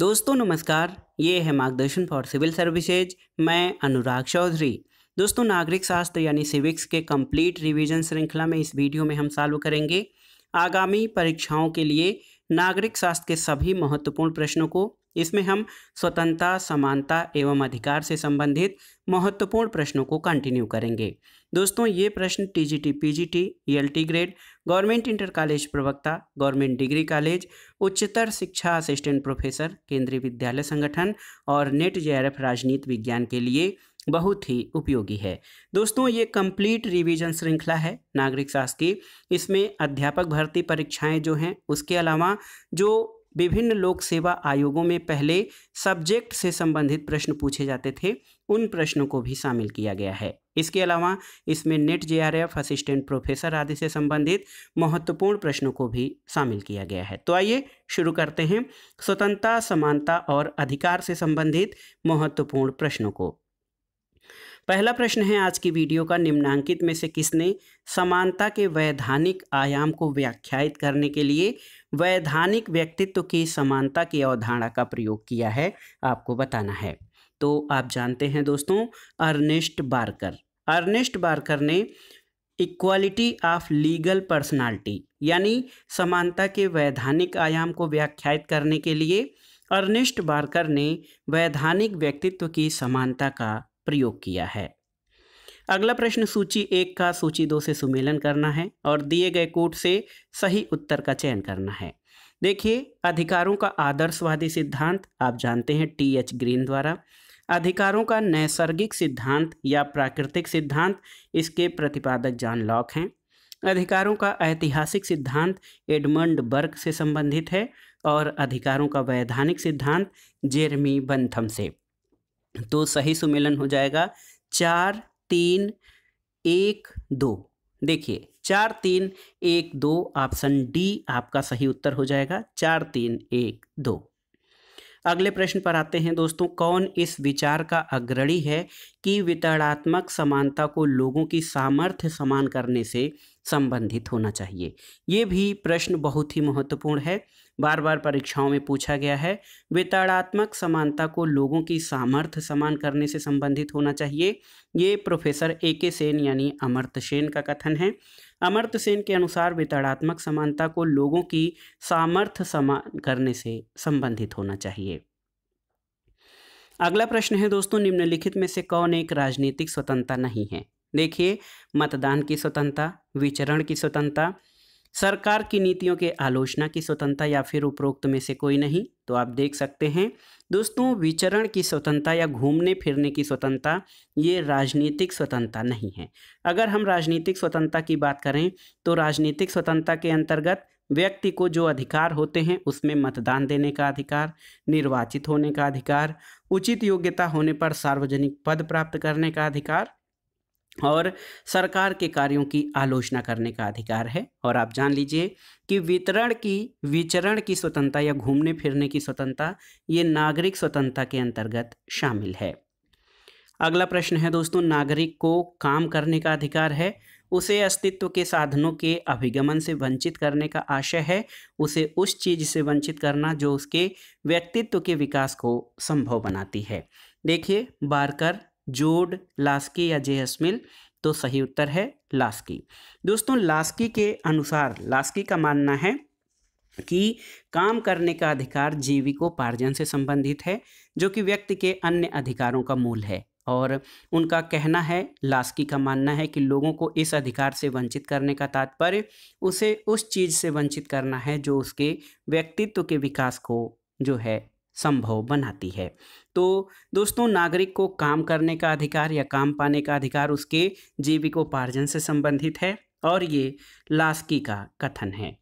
दोस्तों नमस्कार ये है मार्गदर्शन फॉर सिविल सर्विसेज मैं अनुराग चौधरी दोस्तों नागरिक शास्त्र यानी सिविक्स के कंप्लीट रिवीजन श्रृंखला में इस वीडियो में हम सॉल्व करेंगे आगामी परीक्षाओं के लिए नागरिक शास्त्र के सभी महत्वपूर्ण प्रश्नों को इसमें हम स्वतंत्रता समानता एवं अधिकार से संबंधित महत्वपूर्ण प्रश्नों को कंटिन्यू करेंगे दोस्तों ये प्रश्न TGT PGT LT grade government inter college प्रवक्ता गवर्नमेंट डिग्री कॉलेज उच्चतर शिक्षा असिस्टेंट प्रोफेसर केंद्रीय विद्यालय संगठन और नेट जे राजनीति विज्ञान के लिए बहुत ही उपयोगी है दोस्तों ये कंप्लीट रिवीजन श्रृंखला है नागरिक शास्त्र की इसमें अध्यापक भर्ती परीक्षाएं जो हैं उसके अलावा जो विभिन्न लोक सेवा आयोगों में पहले सब्जेक्ट से संबंधित प्रश्न पूछे जाते थे उन प्रश्नों को भी शामिल किया गया है इसके अलावा इसमें नेट जेआरएफ असिस्टेंट प्रोफेसर आदि से संबंधित महत्वपूर्ण प्रश्नों को भी शामिल किया गया है तो आइए शुरू करते हैं स्वतंत्रता समानता और अधिकार से संबंधित महत्वपूर्ण प्रश्नों को पहला प्रश्न है आज की वीडियो का निम्नांकित में से किसने समानता के वैधानिक आयाम को व्याख्यात करने के लिए वैधानिक व्यक्तित्व की समानता की अवधारणा का प्रयोग किया है आपको बताना है तो आप जानते हैं दोस्तों अर्नेस्ट बारकर अर्नेस्ट बारकर ने इक्वालिटी ऑफ लीगल पर्सनालिटी यानी समानता के वैधानिक आयाम को व्याख्यात करने के लिए अर्निस्ट बारकर ने वैधानिक व्यक्तित्व की समानता का प्रयोग किया है अगला प्रश्न सूची एक का सूची दो से सुमेलन करना है और दिए गए कोट से सही उत्तर का चयन करना है देखिए अधिकारों का आदर्शवादी सिद्धांत आप जानते हैं टी एच ग्रीन द्वारा अधिकारों का नैसर्गिक सिद्धांत या प्राकृतिक सिद्धांत इसके प्रतिपादक जॉन लॉक हैं अधिकारों का ऐतिहासिक सिद्धांत एडमंड बर्ग से संबंधित है और अधिकारों का वैधानिक सिद्धांत जेरमी बंथम से तो सही सुमेलन हो जाएगा चार तीन एक दो देखिए चार तीन एक दो ऑप्शन डी आपका सही उत्तर हो जाएगा चार तीन एक दो अगले प्रश्न पर आते हैं दोस्तों कौन इस विचार का अग्रणी है कि वितरणात्मक समानता को लोगों की सामर्थ्य समान करने से संबंधित होना चाहिए ये भी प्रश्न बहुत ही महत्वपूर्ण है बार बार परीक्षाओं में पूछा गया है वितरणात्मक समानता को लोगों की सामर्थ्य समान करने से संबंधित होना चाहिए ये प्रोफेसर ए के सेन यानी अमर्त सेन का कथन है अमर्त सेन के अनुसार वितरणात्मक समानता को लोगों की सामर्थ्य समान करने से संबंधित होना चाहिए अगला प्रश्न है दोस्तों निम्नलिखित में से कौन एक राजनीतिक स्वतंत्रता नहीं है देखिए मतदान की स्वतंत्रता विचरण की स्वतंत्रता सरकार की नीतियों के आलोचना की स्वतंत्रता या फिर उपरोक्त में से कोई नहीं तो आप देख सकते हैं दोस्तों विचरण की स्वतंत्रता या घूमने फिरने की स्वतंत्रता ये राजनीतिक स्वतंत्रता नहीं है अगर हम राजनीतिक स्वतंत्रता की बात करें तो राजनीतिक स्वतंत्रता के अंतर्गत व्यक्ति को जो अधिकार होते हैं उसमें मतदान देने का अधिकार निर्वाचित होने का अधिकार उचित योग्यता होने पर सार्वजनिक पद प्राप्त करने का अधिकार और सरकार के कार्यों की आलोचना करने का अधिकार है और आप जान लीजिए कि वितरण की विचरण की स्वतंत्रता या घूमने फिरने की स्वतंत्रता ये नागरिक स्वतंत्रता के अंतर्गत शामिल है अगला प्रश्न है दोस्तों नागरिक को काम करने का अधिकार है उसे अस्तित्व के साधनों के अभिगमन से वंचित करने का आशय है उसे उस चीज़ से वंचित करना जो उसके व्यक्तित्व के विकास को संभव बनाती है देखिए बारकर जोड लास्की या जे हसमिल तो सही उत्तर है लास्की दोस्तों लास्की के अनुसार लास्की का मानना है कि काम करने का अधिकार जीविकोपार्जन से संबंधित है जो कि व्यक्ति के अन्य अधिकारों का मूल है और उनका कहना है लास्की का मानना है कि लोगों को इस अधिकार से वंचित करने का तात्पर्य उसे उस चीज़ से वंचित करना है जो उसके व्यक्तित्व के विकास को जो है संभव बनाती है तो दोस्तों नागरिक को काम करने का अधिकार या काम पाने का अधिकार उसके जीविकोपार्जन से संबंधित है और ये लास्की का कथन है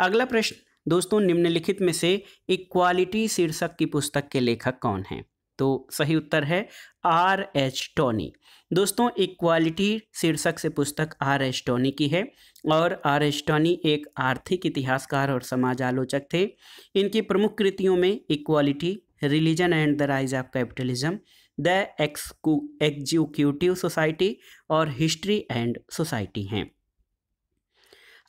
अगला प्रश्न दोस्तों निम्नलिखित में से इक्वालिटी शीर्षक की पुस्तक के लेखक कौन हैं तो सही उत्तर है आर एच टोनी दोस्तों इक्वालिटी शीर्षक से पुस्तक आर एच टोनी की है और आर एच टोनी एक आर्थिक इतिहासकार और समाज आलोचक थे इनकी प्रमुख कृतियों में equality religion and the rise of capitalism the executive society और हिस्ट्री एंड सोसाइटी हैं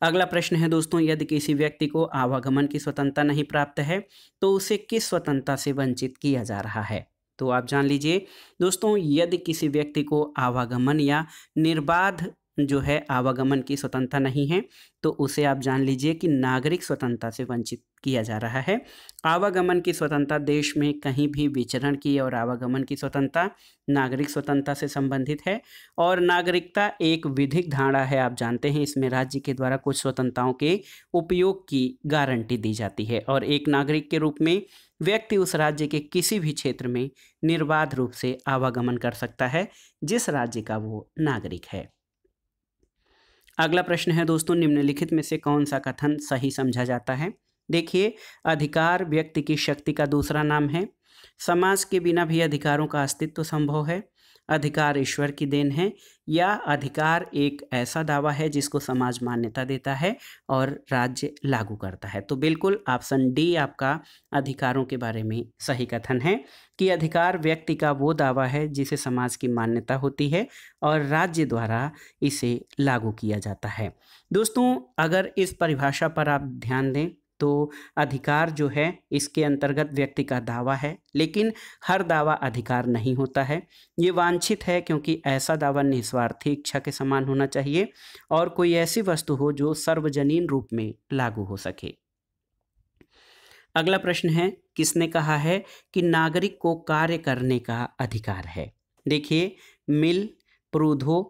अगला प्रश्न है दोस्तों यदि किसी व्यक्ति को आवागमन की स्वतंत्रता नहीं प्राप्त है तो उसे किस स्वतंत्रता से वंचित किया जा रहा है तो आप जान लीजिए दोस्तों यदि किसी व्यक्ति को आवागमन या निर्बाध जो है आवागमन की स्वतंत्रता नहीं है तो उसे आप जान लीजिए कि नागरिक स्वतंत्रता से वंचित किया जा रहा है आवागमन की स्वतंत्रता देश में कहीं भी विचरण की और आवागमन की स्वतंत्रता नागरिक स्वतंत्रता से संबंधित है और नागरिकता एक विधिक धारणा है आप जानते हैं इसमें राज्य के द्वारा कुछ स्वतंत्रताओं के उपयोग की गारंटी दी जाती है और एक नागरिक के रूप में व्यक्ति उस राज्य के किसी भी क्षेत्र में निर्बाध रूप से आवागमन कर सकता है जिस राज्य का वो नागरिक है अगला प्रश्न है दोस्तों निम्नलिखित में से कौन सा कथन सही समझा जाता है देखिए अधिकार व्यक्ति की शक्ति का दूसरा नाम है समाज के बिना भी अधिकारों का अस्तित्व संभव है अधिकार ईश्वर की देन है या अधिकार एक ऐसा दावा है जिसको समाज मान्यता देता है और राज्य लागू करता है तो बिल्कुल ऑप्शन डी आपका अधिकारों के बारे में सही कथन है कि अधिकार व्यक्ति का वो दावा है जिसे समाज की मान्यता होती है और राज्य द्वारा इसे लागू किया जाता है दोस्तों अगर इस परिभाषा पर आप ध्यान दें तो अधिकार जो है इसके अंतर्गत व्यक्ति का दावा है लेकिन हर दावा अधिकार नहीं होता है ये वांछित है क्योंकि ऐसा दावा निस्वार्थी इच्छा के समान होना चाहिए और कोई ऐसी वस्तु हो जो सर्वजनीन रूप में लागू हो सके अगला प्रश्न है किसने कहा है कि नागरिक को कार्य करने का अधिकार है देखिए मिल प्रूधो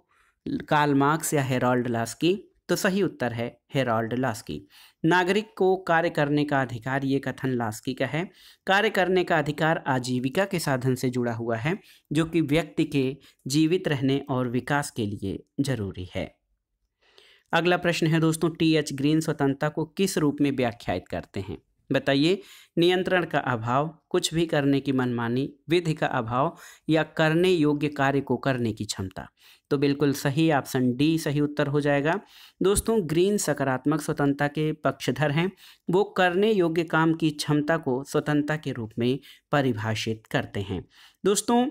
काल मार्क्स या हेरोल्ड लास्की तो सही उत्तर है हेराल्ड लास्की नागरिक को कार्य करने का अधिकार ये कथन लास्की का है कार्य करने का अधिकार आजीविका के साधन से जुड़ा हुआ है जो कि व्यक्ति के जीवित रहने और विकास के लिए जरूरी है अगला प्रश्न है दोस्तों टी एच ग्रीन स्वतंत्रता को किस रूप में व्याख्यायित करते हैं बताइए नियंत्रण का अभाव कुछ भी करने की मनमानी विधि का अभाव या करने योग्य कार्य को करने की क्षमता तो बिल्कुल सही ऑप्शन डी सही उत्तर हो जाएगा दोस्तों ग्रीन सकारात्मक स्वतंत्रता के पक्षधर हैं वो करने योग्य काम की क्षमता को स्वतंत्रता के रूप में परिभाषित करते हैं दोस्तों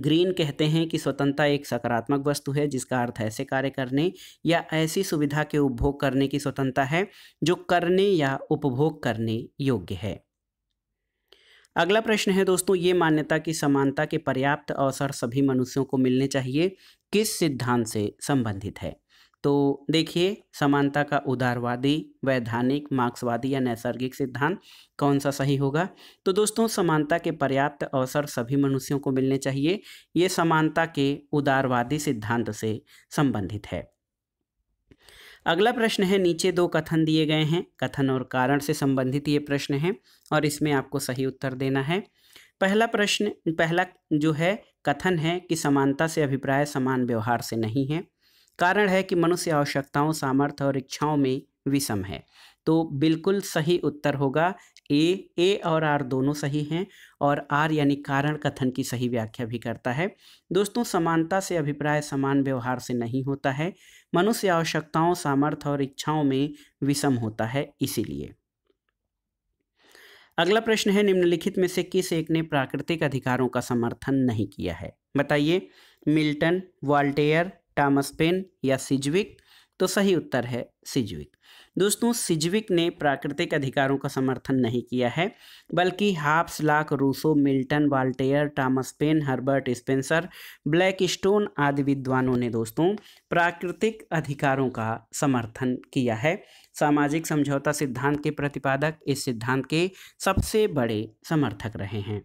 ग्रीन कहते हैं कि स्वतंत्रता एक सकारात्मक वस्तु है जिसका अर्थ ऐसे कार्य करने या ऐसी सुविधा के उपभोग करने की स्वतंत्रता है जो करने या उपभोग करने योग्य है अगला प्रश्न है दोस्तों ये मान्यता कि समानता के पर्याप्त अवसर सभी मनुष्यों को मिलने चाहिए किस सिद्धांत से संबंधित है तो देखिए समानता का उदारवादी वैधानिक मार्क्सवादी या नैसर्गिक सिद्धांत कौन सा सही होगा तो दोस्तों समानता के पर्याप्त अवसर सभी मनुष्यों को मिलने चाहिए ये समानता के उदारवादी सिद्धांत से संबंधित है अगला प्रश्न है नीचे दो कथन दिए गए हैं कथन और कारण से संबंधित ये प्रश्न है और इसमें आपको सही उत्तर देना है पहला प्रश्न पहला जो है कथन है कि समानता से अभिप्राय समान व्यवहार से नहीं है कारण है कि मनुष्य आवश्यकताओं सामर्थ्य और इच्छाओं में विषम है तो बिल्कुल सही उत्तर होगा ए ए और आर दोनों सही हैं और आर यानी कारण कथन की सही व्याख्या भी करता है दोस्तों समानता से अभिप्राय समान व्यवहार से नहीं होता है मनुष्य आवश्यकताओं सामर्थ्य और इच्छाओं में विषम होता है इसीलिए अगला प्रश्न है निम्नलिखित में से किस एक ने प्राकृतिक अधिकारों का समर्थन नहीं किया है बताइए मिल्टन वॉल्टेयर टामसपेन या सिजविक तो सही उत्तर है सिजविक दोस्तों सिजविक ने प्राकृतिक अधिकारों का समर्थन नहीं किया है बल्कि Hobbes Locke Rousseau Milton Voltaire Thomas Paine Herbert Spencer Blackstone आदि विद्वानों ने दोस्तों प्राकृतिक अधिकारों का समर्थन किया है सामाजिक समझौता सिद्धांत के प्रतिपादक इस सिद्धांत के सबसे बड़े समर्थक रहे हैं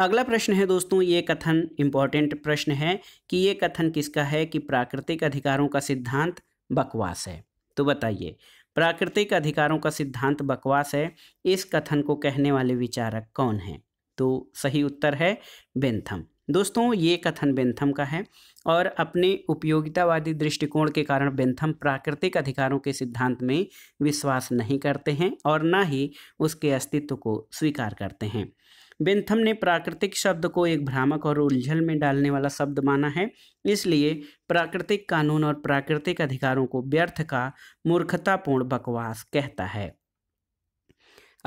अगला प्रश्न है दोस्तों ये कथन इम्पॉर्टेंट प्रश्न है कि ये कथन किसका है कि प्राकृतिक अधिकारों का सिद्धांत बकवास है तो बताइए प्राकृतिक अधिकारों का सिद्धांत बकवास है इस कथन को कहने वाले विचारक कौन हैं तो सही उत्तर है बेंथम दोस्तों ये कथन बेंथम का है और अपने उपयोगितावादी दृष्टिकोण के कारण बेंथम प्राकृतिक अधिकारों के सिद्धांत में विश्वास नहीं करते हैं और ना ही उसके अस्तित्व को स्वीकार करते हैं बेंथम ने प्राकृतिक शब्द को एक भ्रामक और उलझल में डालने वाला शब्द माना है इसलिए प्राकृतिक कानून और प्राकृतिक अधिकारों को व्यर्थ का मूर्खतापूर्ण बकवास कहता है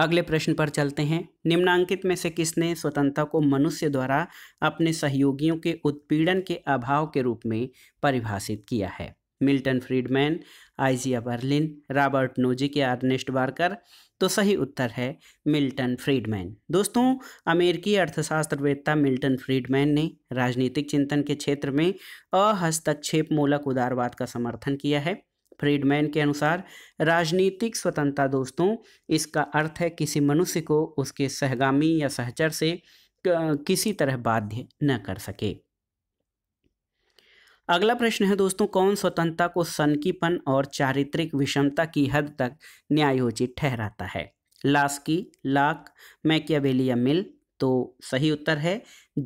अगले प्रश्न पर चलते हैं निम्नांकित में से किसने स्वतंत्रता को मनुष्य द्वारा अपने सहयोगियों के उत्पीड़न के अभाव के रूप में परिभाषित किया है Milton Friedman Isaiah Berlin Robert Nozick Ernest Barker तो सही उत्तर है मिल्टन फ्रीडमैन दोस्तों अमेरिकी अर्थशास्त्रवेत्ता मिल्टन फ्रीडमैन ने राजनीतिक चिंतन के क्षेत्र में अहस्तक्षेप मूलक उदारवाद का समर्थन किया है फ्रीडमैन के अनुसार राजनीतिक स्वतंत्रता दोस्तों इसका अर्थ है किसी मनुष्य को उसके सहगामी या सहचर से किसी तरह बाध्य न कर सके अगला प्रश्न है दोस्तों कौन स्वतंत्रता को सनकीपन और चारित्रिक विषमता की हद तक न्यायोचित ठहराता है लास्की लाक मैकियावेलिया मिल तो सही उत्तर है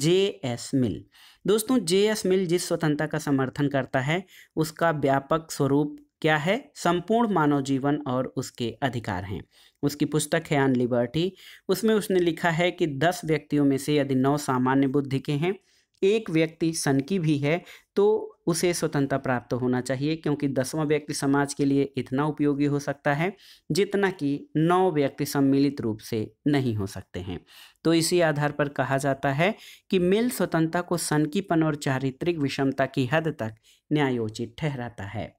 जे एस मिल दोस्तों जे एस मिल जिस स्वतंत्रता का समर्थन करता है उसका व्यापक स्वरूप क्या है संपूर्ण मानव जीवन और उसके अधिकार हैं उसकी पुस्तक है अन लिबर्टी उसमें उसने लिखा है कि दस व्यक्तियों में से यदि नौ सामान्य बुद्धि के हैं एक व्यक्ति सन की भी है तो उसे स्वतंत्रता प्राप्त होना चाहिए क्योंकि दसवां व्यक्ति समाज के लिए इतना उपयोगी हो सकता है जितना कि नौ व्यक्ति सम्मिलित रूप से नहीं हो सकते हैं तो इसी आधार पर कहा जाता है कि मिल स्वतंत्रता को सन कीपन और चारित्रिक विषमता की हद तक न्यायोचित ठहराता है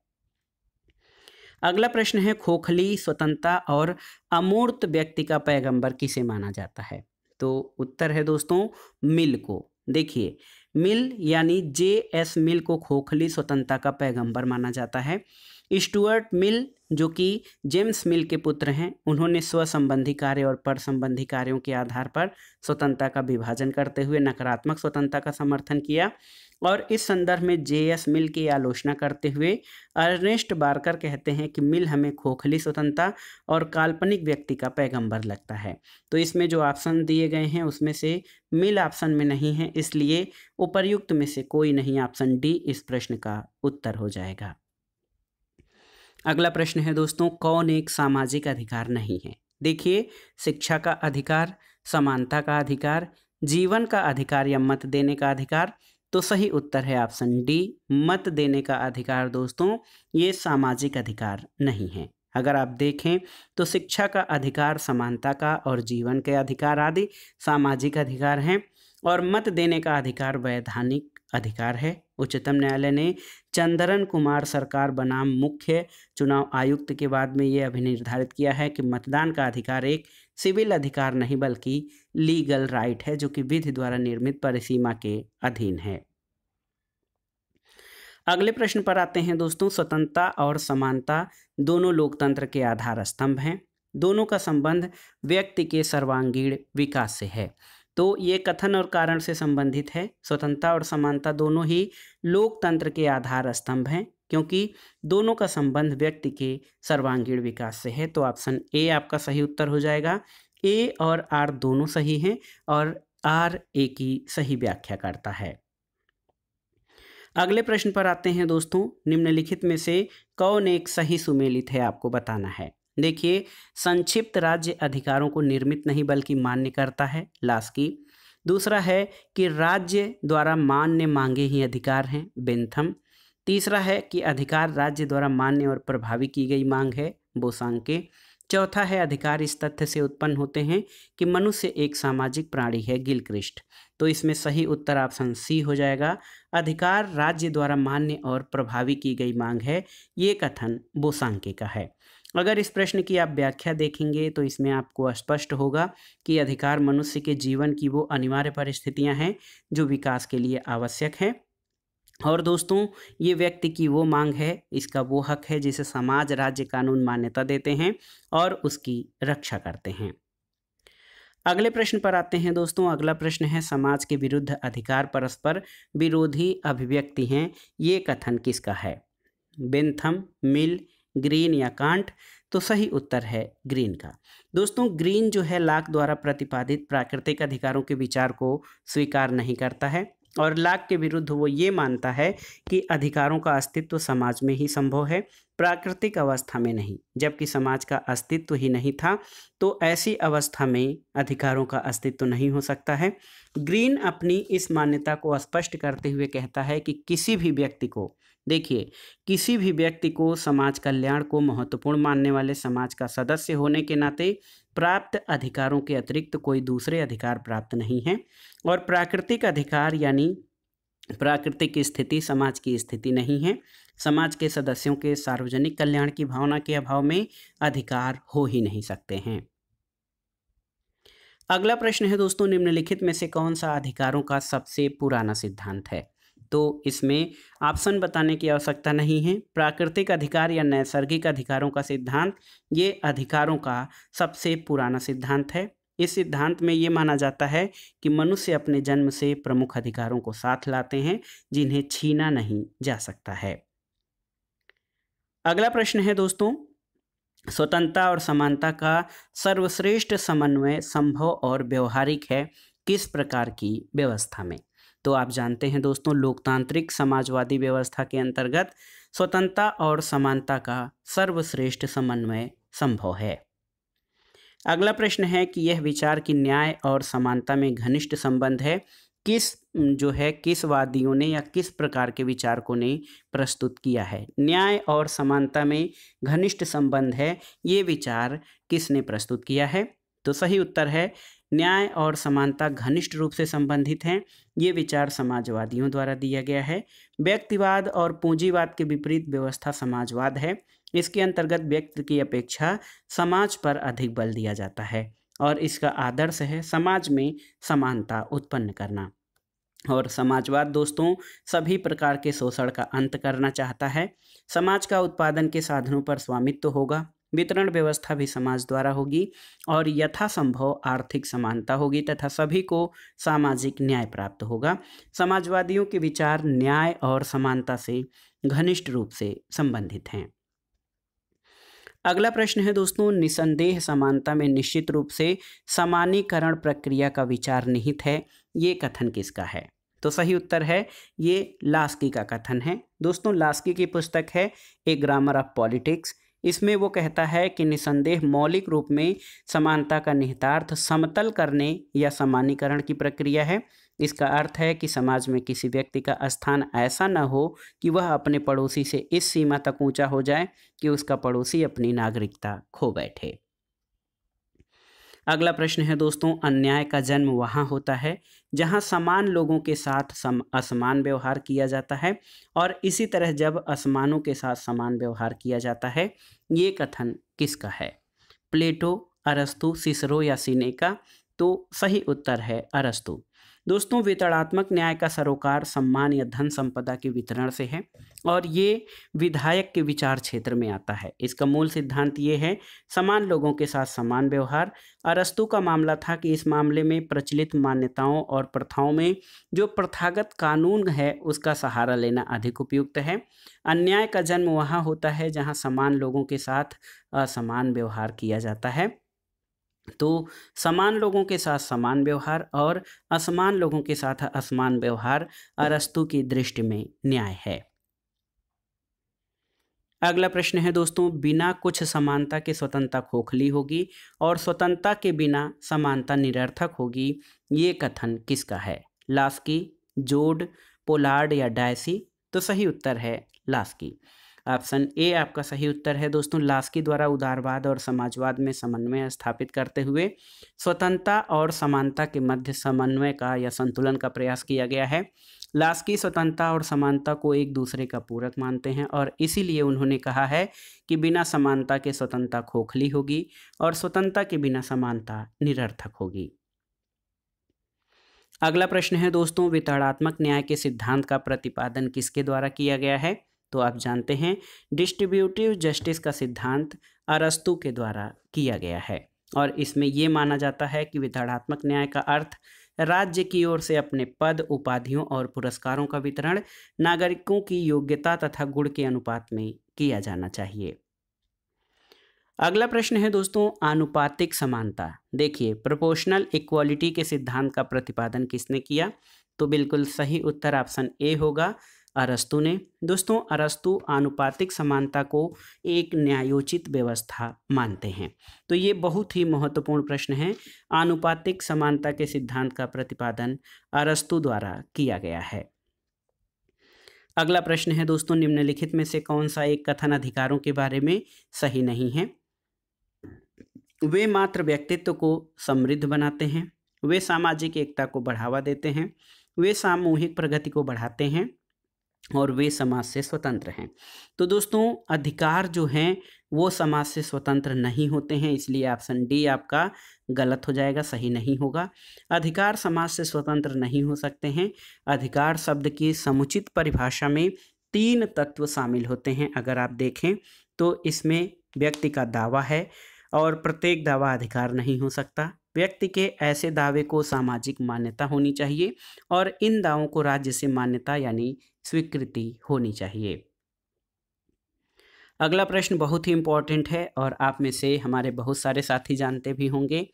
अगला प्रश्न है खोखली स्वतंत्रता और अमूर्त व्यक्ति का पैगंबर किसे माना जाता है तो उत्तर है दोस्तों मिल को देखिए मिल यानी जे एस मिल को खोखली स्वतंत्रता का पैगंबर माना जाता है स्टुअर्ट मिल जो कि जेम्स मिल के पुत्र हैं उन्होंने स्व संबंधी कार्य और पर संबंधी कार्यों के आधार पर स्वतंत्रता का विभाजन करते हुए नकारात्मक स्वतंत्रता का समर्थन किया और इस संदर्भ में जे एस मिल की आलोचना करते हुए अर्नेस्ट बारकर कहते हैं कि मिल हमें खोखली स्वतंत्रता और काल्पनिक व्यक्ति का पैगंबर लगता है तो इसमें जो ऑप्शन दिए गए हैं उसमें से मिल ऑप्शन में नहीं है इसलिए उपर्युक्त में से कोई नहीं ऑप्शन डी इस प्रश्न का उत्तर हो जाएगा अगला प्रश्न है दोस्तों कौन एक सामाजिक अधिकार नहीं है देखिए शिक्षा का अधिकार समानता का अधिकार जीवन का अधिकार या मत देने का अधिकार तो सही उत्तर है ऑप्शन डी मत देने का अधिकार दोस्तों ये सामाजिक अधिकार नहीं है अगर आप देखें तो शिक्षा का अधिकार समानता का और जीवन के अधिकार आदि सामाजिक अधिकार हैं और मत देने का अधिकार वैधानिक अधिकार है उच्चतम न्यायालय ने चंद्रन कुमार सरकार बनाम मुख्य चुनाव आयुक्त के बाद में यह अभी निर्धारित किया है कि मतदान का अधिकार एक सिविल अधिकार नहीं बल्कि लीगल राइट है जो कि विधि द्वारा निर्मित परिसीमा के अधीन है अगले प्रश्न पर आते हैं दोस्तों स्वतंत्रता और समानता दोनों लोकतंत्र के आधार स्तंभ हैं दोनों का संबंध व्यक्ति के सर्वांगीण विकास से है तो ये कथन और कारण से संबंधित है स्वतंत्रता और समानता दोनों ही लोकतंत्र के आधार स्तंभ हैं क्योंकि दोनों का संबंध व्यक्ति के सर्वांगीण विकास से है तो ऑप्शन ए आपका सही उत्तर हो जाएगा ए और आर दोनों सही हैं और आर ए की सही व्याख्या करता है अगले प्रश्न पर आते हैं दोस्तों निम्नलिखित में से कौन एक सही सुमेलित है आपको बताना है देखिए संक्षिप्त राज्य अधिकारों को निर्मित नहीं बल्कि मान्य करता है लास्की दूसरा है कि राज्य द्वारा मान्य मांगे ही अधिकार हैं बेंथम तीसरा है कि अधिकार राज्य द्वारा मान्य और प्रभावी की गई मांग है बोसांके चौथा है अधिकार इस तथ्य से उत्पन्न होते हैं कि मनुष्य एक सामाजिक प्राणी है गिलक्रिस्ट तो इसमें सही उत्तर ऑप्शन सी हो जाएगा अधिकार राज्य द्वारा मान्य और प्रभावी की गई मांग है ये कथन बोसांके का है अगर इस प्रश्न की आप व्याख्या देखेंगे तो इसमें आपको स्पष्ट होगा कि अधिकार मनुष्य के जीवन की वो अनिवार्य परिस्थितियां हैं जो विकास के लिए आवश्यक हैं और दोस्तों ये व्यक्ति की वो मांग है इसका वो हक है जिसे समाज राज्य कानून मान्यता देते हैं और उसकी रक्षा करते हैं अगले प्रश्न पर आते हैं दोस्तों अगला प्रश्न है समाज के विरुद्ध अधिकार परस्पर विरोधी अभिव्यक्ति हैं ये कथन किसका है बेंथम मिल ग्रीन या कांट तो सही उत्तर है ग्रीन का दोस्तों ग्रीन जो है लाक द्वारा प्रतिपादित प्राकृतिक अधिकारों के विचार को स्वीकार नहीं करता है और लाक के विरुद्ध वो ये मानता है कि अधिकारों का अस्तित्व समाज में ही संभव है प्राकृतिक अवस्था में नहीं जबकि समाज का अस्तित्व ही नहीं था तो ऐसी अवस्था में अधिकारों का अस्तित्व नहीं हो सकता है ग्रीन अपनी इस मान्यता को स्पष्ट करते हुए कहता है कि किसी भी व्यक्ति को देखिए किसी भी व्यक्ति को समाज कल्याण को महत्वपूर्ण मानने वाले समाज का सदस्य होने के नाते प्राप्त अधिकारों के अतिरिक्त कोई दूसरे अधिकार प्राप्त नहीं हैं और प्राकृतिक अधिकार यानी प्राकृतिक स्थिति समाज की स्थिति नहीं है समाज के सदस्यों के सार्वजनिक कल्याण की भावना के अभाव में अधिकार हो ही नहीं सकते हैं अगला प्रश्न है दोस्तों निम्नलिखित में से कौन सा अधिकारों का सबसे पुराना सिद्धांत है तो इसमें ऑप्शन बताने की आवश्यकता नहीं है प्राकृतिक अधिकार या नैसर्गिक अधिकारों का सिद्धांत ये अधिकारों का सबसे पुराना सिद्धांत है इस सिद्धांत में ये माना जाता है कि मनुष्य अपने जन्म से प्रमुख अधिकारों को साथ लाते हैं जिन्हें छीना नहीं जा सकता है अगला प्रश्न है दोस्तों स्वतंत्रता और समानता का सर्वश्रेष्ठ समन्वय संभव और व्यवहारिक है किस प्रकार की व्यवस्था में तो आप जानते हैं दोस्तों लोकतांत्रिक समाजवादी व्यवस्था के अंतर्गत स्वतंत्रता और समानता का सर्वश्रेष्ठ समन्वय संभव है अगला प्रश्न है कि यह विचार कि न्याय और समानता में घनिष्ठ संबंध है किस जो है किस वादियों ने या किस प्रकार के विचारकों ने प्रस्तुत किया है न्याय और समानता में घनिष्ठ संबंध है ये विचार किसने प्रस्तुत किया है तो सही उत्तर है न्याय और समानता घनिष्ठ रूप से संबंधित हैं ये विचार समाजवादियों द्वारा दिया गया है व्यक्तिवाद और पूंजीवाद के विपरीत व्यवस्था समाजवाद है इसके अंतर्गत व्यक्ति की अपेक्षा समाज पर अधिक बल दिया जाता है और इसका आदर्श है समाज में समानता उत्पन्न करना और समाजवाद दोस्तों सभी प्रकार के शोषण का अंत करना चाहता है समाज का उत्पादन के साधनों पर स्वामित्व तो होगा वितरण व्यवस्था भी समाज द्वारा होगी और यथासंभव आर्थिक समानता होगी तथा सभी को सामाजिक न्याय प्राप्त होगा समाजवादियों के विचार न्याय और समानता से घनिष्ठ रूप से संबंधित हैं अगला प्रश्न है दोस्तों निसंदेह समानता में निश्चित रूप से समानीकरण प्रक्रिया का विचार निहित है ये कथन किसका है तो सही उत्तर है ये लास्की का कथन है दोस्तों लास्की की पुस्तक है ए ग्रामर ऑफ पॉलिटिक्स इसमें वो कहता है कि निसंदेह मौलिक रूप में समानता का निहितार्थ समतल करने या समानीकरण की प्रक्रिया है इसका अर्थ है कि समाज में किसी व्यक्ति का स्थान ऐसा न हो कि वह अपने पड़ोसी से इस सीमा तक ऊंचा हो जाए कि उसका पड़ोसी अपनी नागरिकता खो बैठे अगला प्रश्न है दोस्तों अन्याय का जन्म वहाँ होता है जहाँ समान लोगों के साथ सम असमान व्यवहार किया जाता है और इसी तरह जब असमानों के साथ समान व्यवहार किया जाता है ये कथन किसका है प्लेटो अरस्तु सिसरो या सिनेका तो सही उत्तर है अरस्तु दोस्तों वितरणात्मक न्याय का सरोकार सम्मान या धन संपदा के वितरण से है और ये विधायक के विचार क्षेत्र में आता है इसका मूल सिद्धांत ये है समान लोगों के साथ समान व्यवहार अरस्तु का मामला था कि इस मामले में प्रचलित मान्यताओं और प्रथाओं में जो प्रथागत कानून है उसका सहारा लेना अधिक उपयुक्त है अन्याय का जन्म वहाँ होता है जहाँ समान लोगों के साथ असमान व्यवहार किया जाता है तो समान लोगों के साथ समान व्यवहार और असमान लोगों के साथ असमान व्यवहार अरस्तु की दृष्टि में न्याय है अगला प्रश्न है दोस्तों बिना कुछ समानता के स्वतंत्रता खोखली होगी और स्वतंत्रता के बिना समानता निरर्थक होगी ये कथन किसका है लास्की जोड पोलार्ड या डायसी तो सही उत्तर है लास्की ऑप्शन ए आपका सही उत्तर है दोस्तों लास्की द्वारा उदारवाद और समाजवाद में समन्वय स्थापित करते हुए स्वतंत्रता और समानता के मध्य समन्वय का या संतुलन का प्रयास किया गया है लास्की स्वतंत्रता और समानता को एक दूसरे का पूरक मानते हैं और इसीलिए उन्होंने कहा है कि बिना समानता के स्वतंत्रता खोखली होगी और स्वतंत्रता के बिना समानता निरर्थक होगी अगला प्रश्न है दोस्तों वितरणात्मक न्याय के सिद्धांत का प्रतिपादन किसके द्वारा किया गया है तो आप जानते हैं डिस्ट्रीब्यूटिव जस्टिस का सिद्धांत अरस्तु के द्वारा किया गया है और इसमें यह माना जाता है कि विधानात्मक न्याय का अर्थ राज्य की ओर से अपने पद उपाधियों और पुरस्कारों का वितरण नागरिकों की योग्यता तथा गुण के अनुपात में किया जाना चाहिए अगला प्रश्न है दोस्तों आनुपातिक समानता देखिए प्रोपोर्शनल इक्वालिटी के सिद्धांत का प्रतिपादन किसने किया तो बिल्कुल सही उत्तर ऑप्शन ए होगा अरस्तु ने दोस्तों अरस्तु आनुपातिक समानता को एक न्यायोचित व्यवस्था मानते हैं तो ये बहुत ही महत्वपूर्ण प्रश्न है आनुपातिक समानता के सिद्धांत का प्रतिपादन अरस्तु द्वारा किया गया है अगला प्रश्न है दोस्तों निम्नलिखित में से कौन सा एक कथन अधिकारों के बारे में सही नहीं है वे मात्र व्यक्तित्व को समृद्ध बनाते हैं वे सामाजिक एकता को बढ़ावा देते हैं वे सामूहिक प्रगति को बढ़ाते हैं और वे समाज से स्वतंत्र हैं तो दोस्तों अधिकार जो हैं वो समाज से स्वतंत्र नहीं होते हैं इसलिए ऑप्शन डी आपका गलत हो जाएगा सही नहीं होगा अधिकार समाज से स्वतंत्र नहीं हो सकते हैं अधिकार शब्द की समुचित परिभाषा में तीन तत्व शामिल होते हैं अगर आप देखें तो इसमें व्यक्ति का दावा है और प्रत्येक दावा अधिकार नहीं हो सकता व्यक्ति के ऐसे दावे को सामाजिक मान्यता होनी चाहिए और इन दावों को राज्य से मान्यता यानी स्वीकृति होनी चाहिए अगला प्रश्न बहुत ही इम्पॉर्टेंट है और आप में से हमारे बहुत सारे साथी जानते भी होंगे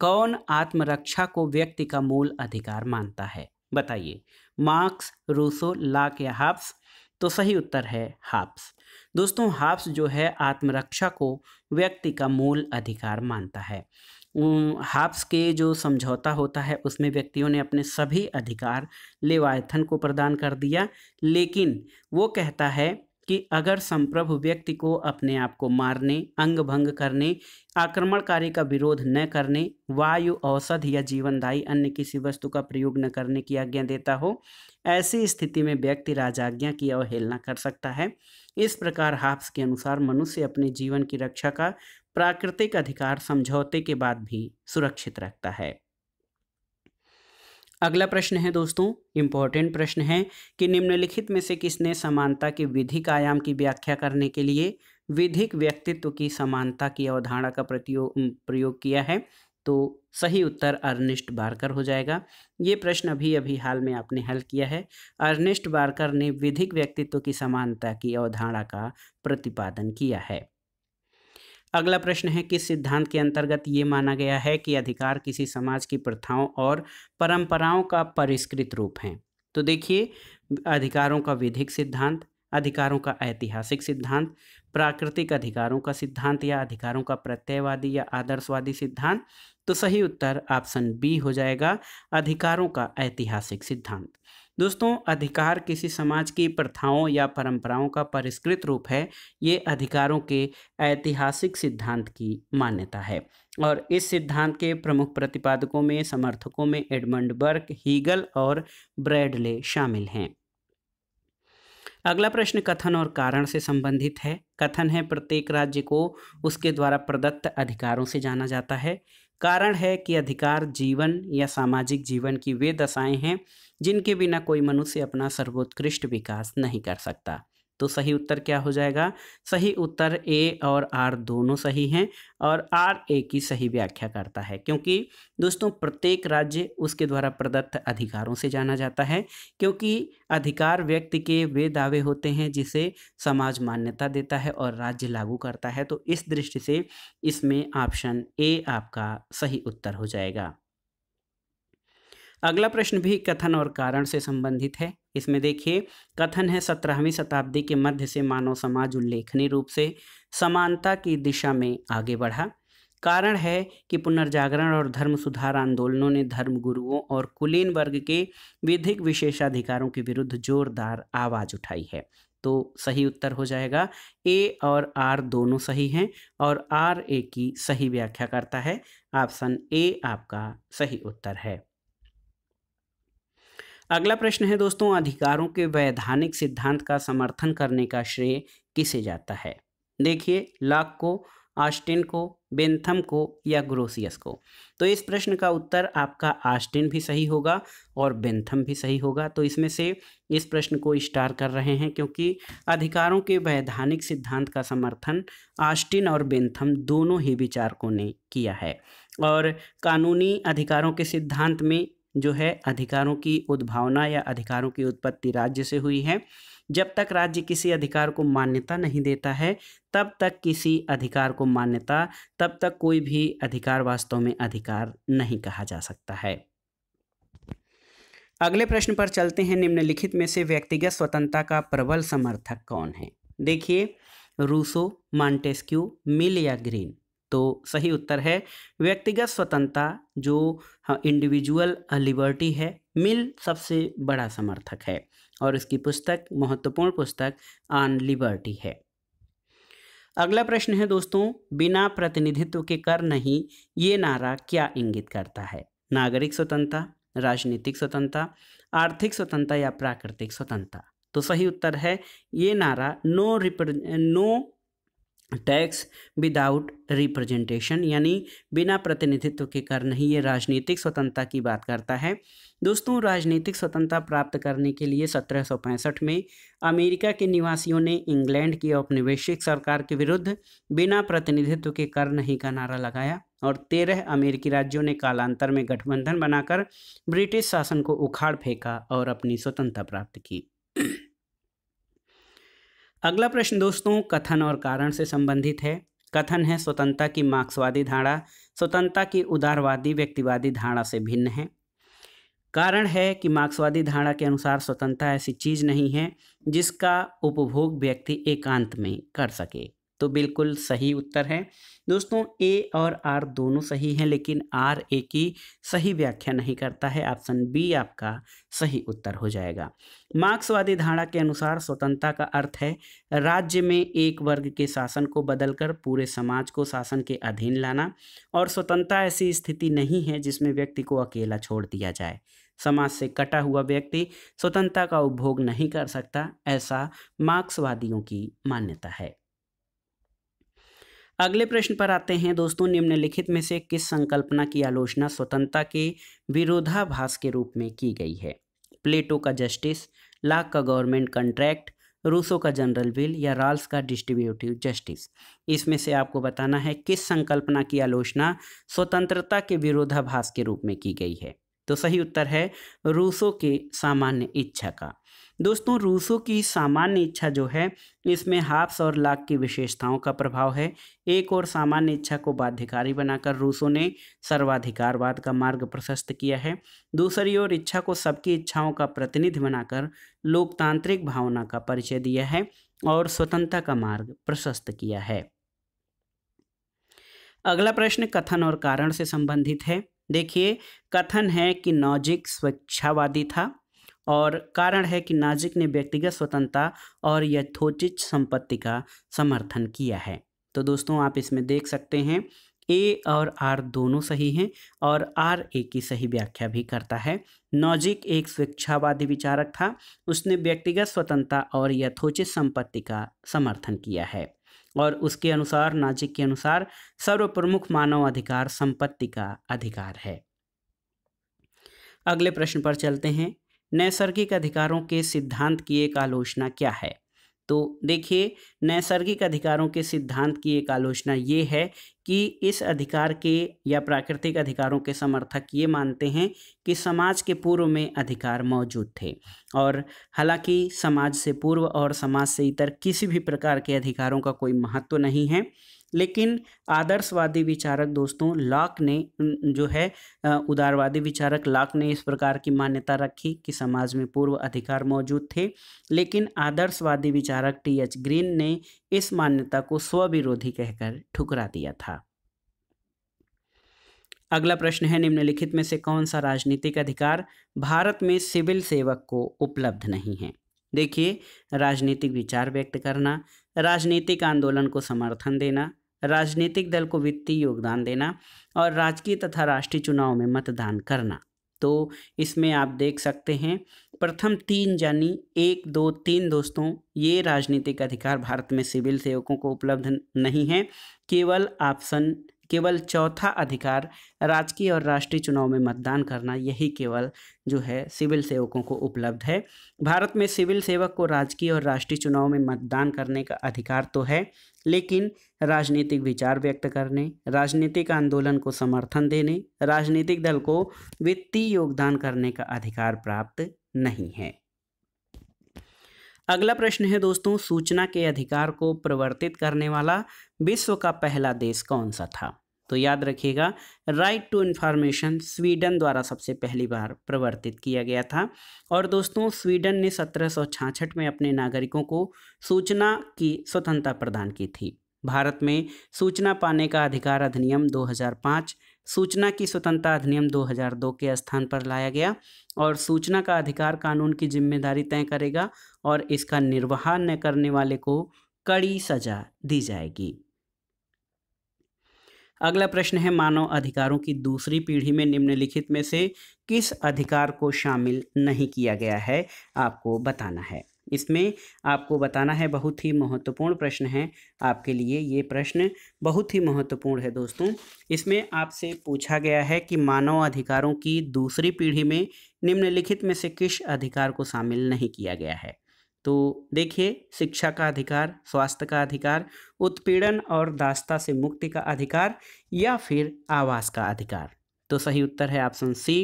कौन आत्मरक्षा को व्यक्ति का मूल अधिकार मानता है बताइए मार्क्स रूसो लाक या हाप्स तो सही उत्तर है हाप्स दोस्तों हाप्स जो है आत्मरक्षा को व्यक्ति का मूल अधिकार मानता है हाप्स के जो समझौता होता है उसमें व्यक्तियों ने अपने सभी अधिकार लेवायथन को प्रदान कर दिया लेकिन वो कहता है कि अगर संप्रभु व्यक्ति को अपने आप को मारने अंग भंग करने आक्रमणकारी का विरोध न करने वायु औषध या जीवनदायी अन्य किसी वस्तु का प्रयोग न करने की आज्ञा देता हो ऐसी स्थिति में व्यक्ति राजाज्ञा की अवहेलना कर सकता है इस प्रकार हाप्स के अनुसार मनुष्य अपने जीवन की रक्षा का प्राकृतिक अधिकार समझौते के बाद भी सुरक्षित रखता है अगला प्रश्न है दोस्तों इंपॉर्टेंट प्रश्न है कि निम्नलिखित में से किसने समानता के विधिक आयाम की व्याख्या करने के लिए विधिक व्यक्तित्व की समानता की अवधारणा का प्रयोग प्रयोग किया है तो सही उत्तर अर्निस्ट बारकर हो जाएगा ये प्रश्न अभी अभी हाल में आपने हल किया है अर्निस्ट बारकर ने विधिक व्यक्तित्व की समानता की अवधारणा का प्रतिपादन किया है अगला प्रश्न है किस सिद्धांत के अंतर्गत ये माना गया है कि अधिकार किसी समाज की प्रथाओं और परंपराओं का परिष्कृत रूप हैं तो देखिए अधिकारों का विधिक सिद्धांत अधिकारों का ऐतिहासिक सिद्धांत प्राकृतिक अधिकारों का सिद्धांत या अधिकारों का प्रत्ययवादी या आदर्शवादी सिद्धांत तो सही उत्तर ऑप्शन बी हो जाएगा अधिकारों का ऐतिहासिक सिद्धांत दोस्तों अधिकार किसी समाज की प्रथाओं या परंपराओं का परिष्कृत रूप है ये अधिकारों के ऐतिहासिक सिद्धांत की मान्यता है और इस सिद्धांत के प्रमुख प्रतिपादकों में समर्थकों में एडमंड बर्क हीगल और ब्रैडले शामिल हैं अगला प्रश्न कथन और कारण से संबंधित है कथन है प्रत्येक राज्य को उसके द्वारा प्रदत्त अधिकारों से जाना जाता है कारण है कि अधिकार जीवन या सामाजिक जीवन की वे दशाएं हैं जिनके बिना कोई मनुष्य अपना सर्वोत्कृष्ट विकास नहीं कर सकता तो सही उत्तर क्या हो जाएगा सही उत्तर ए और आर दोनों सही हैं और आर ए की सही व्याख्या करता है क्योंकि दोस्तों प्रत्येक राज्य उसके द्वारा प्रदत्त अधिकारों से जाना जाता है क्योंकि अधिकार व्यक्ति के वे दावे होते हैं जिसे समाज मान्यता देता है और राज्य लागू करता है तो इस दृष्टि से इसमें ऑप्शन ए आपका सही उत्तर हो जाएगा अगला प्रश्न भी कथन और कारण से संबंधित है इसमें देखिए कथन है सत्रहवीं शताब्दी के मध्य से मानव समाज उल्लेखनीय रूप से समानता की दिशा में आगे बढ़ा कारण है कि पुनर्जागरण और धर्म सुधार आंदोलनों ने धर्म गुरुओं और कुलीन वर्ग के विधिक विशेषाधिकारों के विरुद्ध जोरदार आवाज उठाई है तो सही उत्तर हो जाएगा ए और आर दोनों सही हैं और आर ए की सही व्याख्या करता है ऑप्शन ए आपका सही उत्तर है अगला प्रश्न है दोस्तों अधिकारों के वैधानिक सिद्धांत का समर्थन करने का श्रेय किसे जाता है देखिए लाक को आस्टिन को बेंथम को या ग्रोसियस को तो इस प्रश्न का उत्तर आपका आस्टिन भी सही होगा और बेंथम भी सही होगा तो इसमें से इस प्रश्न को स्टार कर रहे हैं क्योंकि अधिकारों के वैधानिक सिद्धांत का समर्थन आस्टिन और बेंथम दोनों ही विचारकों ने किया है और कानूनी अधिकारों के सिद्धांत में जो है अधिकारों की उद्भावना या अधिकारों की उत्पत्ति राज्य से हुई है जब तक राज्य किसी अधिकार को मान्यता नहीं देता है तब तक किसी अधिकार को मान्यता तब तक कोई भी अधिकार वास्तव में अधिकार नहीं कहा जा सकता है अगले प्रश्न पर चलते हैं निम्नलिखित में से व्यक्तिगत स्वतंत्रता का प्रबल समर्थक कौन है देखिए रूसो मांटेस्क्यू मिल या ग्रीन तो सही उत्तर है व्यक्तिगत स्वतंत्रता जो इंडिविजुअल लिबर्टी है मिल सबसे बड़ा समर्थक है और इसकी पुस्तक महत्वपूर्ण पुस्तक ऑन लिबर्टी है अगला प्रश्न है दोस्तों बिना प्रतिनिधित्व के कर नहीं ये नारा क्या इंगित करता है नागरिक स्वतंत्रता राजनीतिक स्वतंत्रता आर्थिक स्वतंत्रता या प्राकृतिक स्वतंत्रता तो सही उत्तर है ये नारा no repre no tax without representation यानी बिना प्रतिनिधित्व के कर नहीं ये राजनीतिक स्वतंत्रता की बात करता है दोस्तों राजनीतिक स्वतंत्रता प्राप्त करने के लिए सत्रह में अमेरिका के निवासियों ने इंग्लैंड की औपनिवेशिक सरकार के विरुद्ध बिना प्रतिनिधित्व के कर नहीं का नारा लगाया और तेरह अमेरिकी राज्यों ने कालांतर में गठबंधन बनाकर ब्रिटिश शासन को उखाड़ फेंका और अपनी स्वतंत्रता प्राप्त की अगला प्रश्न दोस्तों कथन और कारण से संबंधित है कथन है स्वतंत्रता की मार्क्सवादी धारणा स्वतंत्रता की उदारवादी व्यक्तिवादी धारणा से भिन्न है कारण है कि मार्क्सवादी धारणा के अनुसार स्वतंत्रता ऐसी चीज नहीं है जिसका उपभोग व्यक्ति एकांत में कर सके तो बिल्कुल सही उत्तर है दोस्तों ए और आर दोनों सही हैं लेकिन आर ए की सही व्याख्या नहीं करता है ऑप्शन बी आपका सही उत्तर हो जाएगा मार्क्सवादी धारणा के अनुसार स्वतंत्रता का अर्थ है राज्य में एक वर्ग के शासन को बदलकर पूरे समाज को शासन के अधीन लाना और स्वतंत्रता ऐसी स्थिति नहीं है जिसमें व्यक्ति को अकेला छोड़ दिया जाए समाज से कटा हुआ व्यक्ति स्वतंत्रता का उपभोग नहीं कर सकता ऐसा मार्क्सवादियों की मान्यता है अगले प्रश्न पर आते हैं दोस्तों निम्नलिखित में से किस संकल्पना की आलोचना स्वतंत्रता के विरोधाभास के रूप में की गई है प्लेटो का जस्टिस लाक का गवर्नमेंट कॉन्ट्रैक्ट रूसो का जनरल विल या राल्स का डिस्ट्रीब्यूटिव जस्टिस इसमें से आपको बताना है किस संकल्पना की आलोचना स्वतंत्रता के विरोधाभास के रूप में की गई है तो सही उत्तर है रूसो के सामान्य इच्छा का दोस्तों रूसों की सामान्य इच्छा जो है इसमें हाफ्स और लाख की विशेषताओं का प्रभाव है एक और सामान्य इच्छा को बाध्यकारी बनाकर रूसों ने सर्वाधिकारवाद का मार्ग प्रशस्त किया है दूसरी ओर इच्छा को सबकी इच्छाओं का प्रतिनिधि बनाकर लोकतांत्रिक भावना का परिचय दिया है और स्वतंत्रता का मार्ग प्रशस्त किया है अगला प्रश्न कथन और कारण से संबंधित है देखिए कथन है कि नौजिक स्वेच्छावादी था और कारण है कि नाजिक ने व्यक्तिगत स्वतंत्रता और यथोचित संपत्ति का समर्थन किया है तो दोस्तों आप इसमें देख सकते हैं ए और आर दोनों सही हैं और आर ए की सही व्याख्या भी करता है नौजिक एक स्वेच्छावादी विचारक था उसने व्यक्तिगत स्वतंत्रता और यथोचित संपत्ति का समर्थन किया है और उसके अनुसार नाजिक के अनुसार सर्वप्रमुख मानव अधिकार संपत्ति का अधिकार है अगले प्रश्न पर चलते हैं नैसर्गिक अधिकारों के सिद्धांत की एक आलोचना क्या है तो देखिए नैसर्गिक अधिकारों के सिद्धांत की एक आलोचना ये है कि इस अधिकार के या प्राकृतिक अधिकारों के समर्थक ये मानते हैं कि समाज के पूर्व में अधिकार मौजूद थे और हालांकि समाज से पूर्व और समाज से इतर किसी भी प्रकार के अधिकारों का कोई महत्व नहीं है लेकिन आदर्शवादी विचारक दोस्तों लाक ने जो है उदारवादी विचारक लाक ने इस प्रकार की मान्यता रखी कि समाज में पूर्व अधिकार मौजूद थे लेकिन आदर्शवादी विचारक टी एच ग्रीन ने इस मान्यता को स्वविरोधी कहकर ठुकरा दिया था अगला प्रश्न है निम्नलिखित में से कौन सा राजनीतिक अधिकार भारत में सिविल सेवक को उपलब्ध नहीं है देखिए राजनीतिक विचार व्यक्त करना राजनीतिक आंदोलन को समर्थन देना राजनीतिक दल को वित्तीय योगदान देना और राजकीय तथा राष्ट्रीय चुनाव में मतदान करना तो इसमें आप देख सकते हैं प्रथम तीन यानी एक दो तीन दोस्तों ये राजनीतिक अधिकार भारत में सिविल सेवकों को उपलब्ध नहीं है केवल ऑप्शन केवल चौथा अधिकार राजकीय और राष्ट्रीय चुनाव में मतदान करना यही केवल जो है सिविल सेवकों को उपलब्ध है भारत में सिविल सेवक को राजकीय और राष्ट्रीय चुनाव में मतदान करने का अधिकार तो है लेकिन राजनीतिक विचार व्यक्त करने राजनीतिक आंदोलन को समर्थन देने राजनीतिक दल को वित्तीय योगदान करने का अधिकार प्राप्त नहीं है अगला प्रश्न है दोस्तों सूचना के अधिकार को प्रवर्तित करने वाला विश्व का पहला देश कौन सा था तो याद रखिएगा राइट टू इन्फॉर्मेशन स्वीडन द्वारा सबसे पहली बार प्रवर्तित किया गया था और दोस्तों स्वीडन ने सत्रह में अपने नागरिकों को सूचना की स्वतंत्रता प्रदान की थी भारत में सूचना पाने का अधिकार अधिनियम 2005 सूचना की स्वतंत्रता अधिनियम 2002 के स्थान पर लाया गया और सूचना का अधिकार कानून की जिम्मेदारी तय करेगा और इसका निर्वाह न करने वाले को कड़ी सजा दी जाएगी अगला प्रश्न है मानव अधिकारों की दूसरी पीढ़ी में निम्नलिखित में से किस अधिकार को शामिल नहीं किया गया है आपको बताना है इसमें आपको बताना है बहुत ही महत्वपूर्ण प्रश्न है आपके लिए ये प्रश्न बहुत ही महत्वपूर्ण है दोस्तों इसमें आपसे पूछा गया है कि मानव अधिकारों की दूसरी पीढ़ी में निम्नलिखित में से किस अधिकार को शामिल नहीं किया गया है तो देखिए शिक्षा का अधिकार स्वास्थ्य का अधिकार उत्पीड़न और दास्ता से मुक्ति का अधिकार या फिर आवास का अधिकार तो सही उत्तर है ऑप्शन सी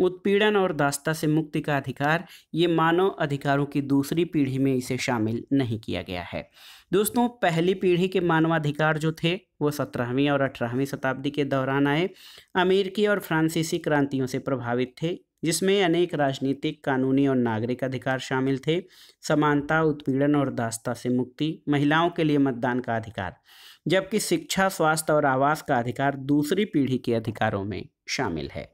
उत्पीड़न और दास्ता से मुक्ति का अधिकार ये मानव अधिकारों की दूसरी पीढ़ी में इसे शामिल नहीं किया गया है दोस्तों पहली पीढ़ी के मानवाधिकार जो थे वो सत्रहवीं और अठारहवीं शताब्दी के दौरान आए अमेरिकी और फ्रांसीसी क्रांतियों से प्रभावित थे जिसमें अनेक राजनीतिक कानूनी और नागरिक अधिकार शामिल थे समानता उत्पीड़न और दास्ता से मुक्ति महिलाओं के लिए मतदान का अधिकार जबकि शिक्षा स्वास्थ्य और आवास का अधिकार दूसरी पीढ़ी के अधिकारों में शामिल है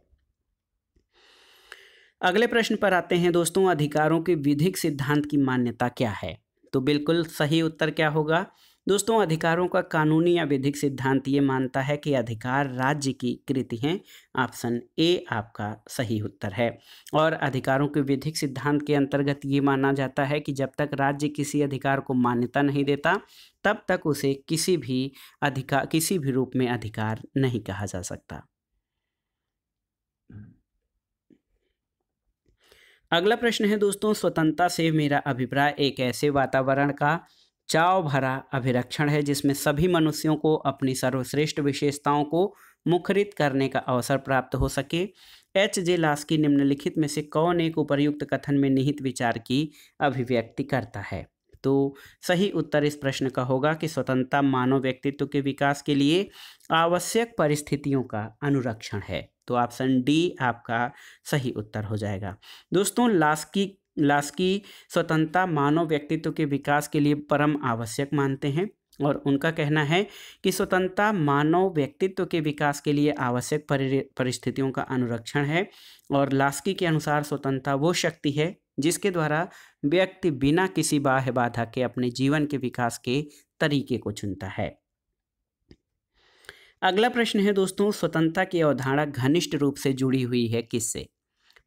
अगले प्रश्न पर आते हैं दोस्तों अधिकारों के विधिक सिद्धांत की मान्यता क्या है तो बिल्कुल सही उत्तर क्या होगा दोस्तों अधिकारों का कानूनी या विधिक सिद्धांत ये मानता है कि अधिकार राज्य की कृति हैं ऑप्शन ए आपका सही उत्तर है और अधिकारों के विधिक सिद्धांत के अंतर्गत ये माना जाता है कि जब तक राज्य किसी अधिकार को मान्यता नहीं देता तब तक उसे किसी भी अधिकार किसी भी रूप में अधिकार नहीं कहा जा सकता अगला प्रश्न है दोस्तों स्वतंत्रता से मेरा अभिप्राय एक ऐसे वातावरण का चाव भरा अभिरक्षण है जिसमें सभी मनुष्यों को अपनी सर्वश्रेष्ठ विशेषताओं को मुखरित करने का अवसर प्राप्त हो सके एच जे लास्की निम्नलिखित में से कौन एक उपर्युक्त कथन में निहित विचार की अभिव्यक्ति करता है तो सही उत्तर इस प्रश्न का होगा कि स्वतंत्रता मानव व्यक्तित्व के विकास के लिए आवश्यक परिस्थितियों का अनुरक्षण है तो ऑप्शन डी आपका सही उत्तर हो जाएगा दोस्तों लास्की लास्की स्वतंत्रता मानव व्यक्तित्व के विकास के लिए परम आवश्यक मानते हैं और उनका कहना है कि स्वतंत्रता मानव व्यक्तित्व के विकास के लिए आवश्यक परिस्थितियों का अनुरक्षण है और लास्की के अनुसार स्वतंत्रता वो शक्ति है जिसके द्वारा व्यक्ति बिना किसी बाह्य बाधा के अपने जीवन के विकास के तरीके को चुनता है अगला प्रश्न है दोस्तों स्वतंत्रता की अवधारणा घनिष्ठ रूप से जुड़ी हुई है किससे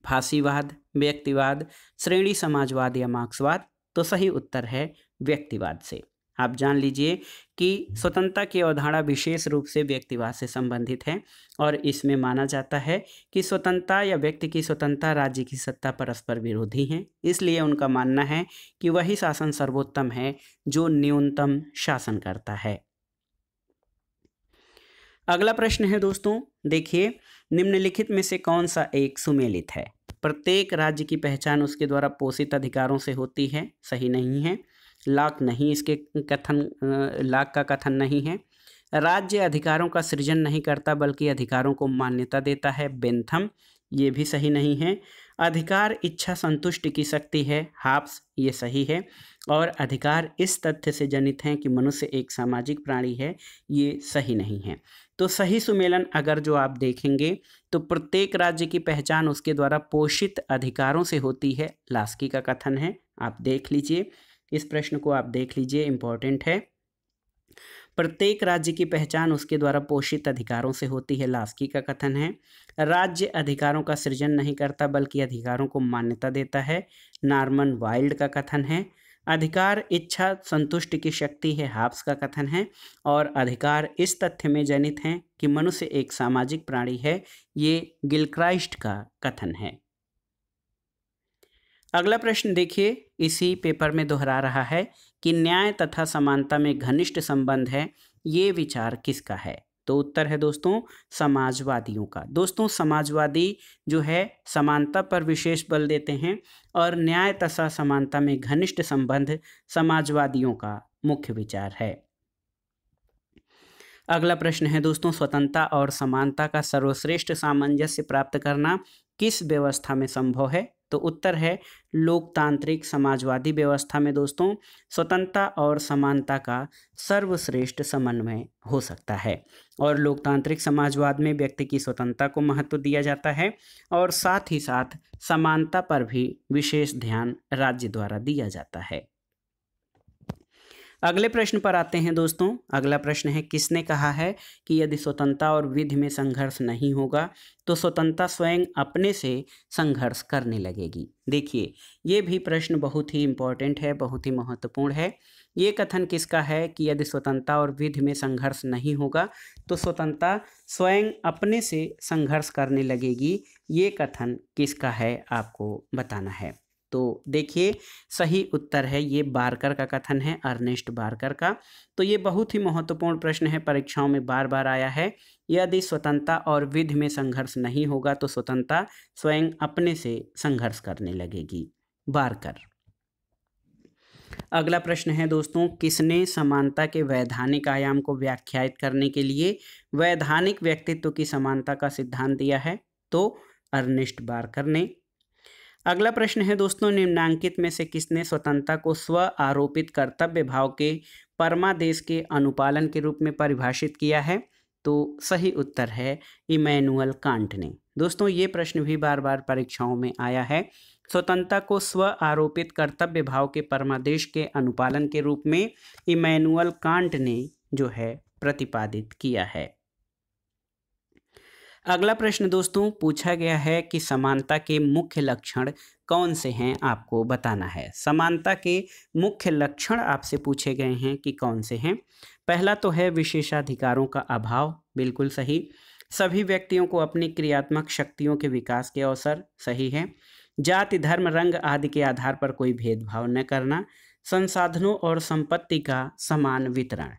फांसीवाद व्यक्तिवाद श्रेणी समाजवाद या मार्क्सवाद तो सही उत्तर है व्यक्तिवाद से आप जान लीजिए कि स्वतंत्रता की अवधारणा विशेष रूप से व्यक्तिवाद से संबंधित है और इसमें माना जाता है कि स्वतंत्रता या व्यक्ति की स्वतंत्रता राज्य की सत्ता परस्पर विरोधी हैं इसलिए उनका मानना है कि वही शासन सर्वोत्तम है जो न्यूनतम शासन करता है अगला प्रश्न है दोस्तों देखिए निम्नलिखित में से कौन सा एक सुमेलित है प्रत्येक राज्य की पहचान उसके द्वारा पोषित अधिकारों से होती है सही नहीं है लाक नहीं इसके कथन लाक का कथन नहीं है राज्य अधिकारों का सृजन नहीं करता बल्कि अधिकारों को मान्यता देता है बेंथम ये भी सही नहीं है अधिकार इच्छा संतुष्ट की शक्ति है हाप्स ये सही है और अधिकार इस तथ्य से जनित हैं कि मनुष्य एक सामाजिक प्राणी है ये सही नहीं है तो सही सुमेलन अगर जो आप देखेंगे तो प्रत्येक राज्य की पहचान उसके द्वारा पोषित अधिकारों से होती है लास्की का कथन है आप देख लीजिए इस प्रश्न को आप देख लीजिए इम्पोर्टेंट है प्रत्येक राज्य की पहचान उसके द्वारा पोषित अधिकारों से होती है लास्की का कथन है राज्य अधिकारों का सृजन नहीं करता बल्कि अधिकारों को मान्यता देता है नॉर्मन वाइल्ड का कथन है अधिकार इच्छा संतुष्टि की शक्ति है हाब्स का कथन है और अधिकार इस तथ्य में जनित हैं कि मनुष्य एक सामाजिक प्राणी है ये गिलक्राइस्ट का कथन है अगला प्रश्न देखिए इसी पेपर में दोहरा रहा है कि न्याय तथा समानता में घनिष्ठ संबंध है ये विचार किसका है तो उत्तर है दोस्तों समाजवादियों का दोस्तों समाजवादी जो है समानता पर विशेष बल देते हैं और न्याय तथा समानता में घनिष्ठ संबंध समाजवादियों का मुख्य विचार है अगला प्रश्न है दोस्तों स्वतंत्रता और समानता का सर्वश्रेष्ठ सामंजस्य प्राप्त करना किस व्यवस्था में संभव है तो उत्तर है लोकतांत्रिक समाजवादी व्यवस्था में दोस्तों स्वतंत्रता और समानता का सर्वश्रेष्ठ समन्वय हो सकता है और लोकतांत्रिक समाजवाद में व्यक्ति की स्वतंत्रता को महत्व दिया जाता है और साथ ही साथ समानता पर भी विशेष ध्यान राज्य द्वारा दिया जाता है अगले प्रश्न पर आते हैं दोस्तों अगला प्रश्न है किसने कहा है कि यदि स्वतंत्रता और विधि में संघर्ष नहीं होगा तो स्वतंत्रता स्वयं अपने से संघर्ष करने लगेगी देखिए ये भी प्रश्न बहुत ही इम्पॉर्टेंट है बहुत ही महत्वपूर्ण है ये कथन किसका है कि यदि स्वतंत्रता और विधि में संघर्ष नहीं होगा तो स्वतंत्रता स्वयं अपने से संघर्ष करने लगेगी ये कथन किसका है आपको बताना है तो देखिए सही उत्तर है ये बारकर का कथन है अर्नेस्ट बारकर का तो ये बहुत ही महत्वपूर्ण प्रश्न है परीक्षाओं में बार बार आया है यदि स्वतंत्रता और विध में संघर्ष नहीं होगा तो स्वतंत्रता स्वयं अपने से संघर्ष करने लगेगी बारकर अगला प्रश्न है दोस्तों किसने समानता के वैधानिक आयाम को व्याख्यात करने के लिए वैधानिक व्यक्तित्व की समानता का सिद्धांत दिया है तो अर्निस्ट बारकर ने अगला प्रश्न है दोस्तों निम्नांकित में से किसने स्वतंत्रता को स्व आरोपित कर्तव्य भाव के परमादेश के अनुपालन के रूप में परिभाषित किया है तो सही उत्तर है इमैनुअल कांट ने दोस्तों ये प्रश्न भी बार बार परीक्षाओं में आया है स्वतंत्रता को स्व आरोपित कर्तव्य भाव के परमादेश के अनुपालन के रूप में इमैनुअल कांट ने जो है प्रतिपादित किया है अगला प्रश्न दोस्तों पूछा गया है कि समानता के मुख्य लक्षण कौन से हैं आपको बताना है समानता के मुख्य लक्षण आपसे पूछे गए हैं कि कौन से हैं पहला तो है विशेषाधिकारों का अभाव बिल्कुल सही सभी व्यक्तियों को अपनी क्रियात्मक शक्तियों के विकास के अवसर सही है जाति धर्म रंग आदि के आधार पर कोई भेदभाव न करना संसाधनों और संपत्ति का समान वितरण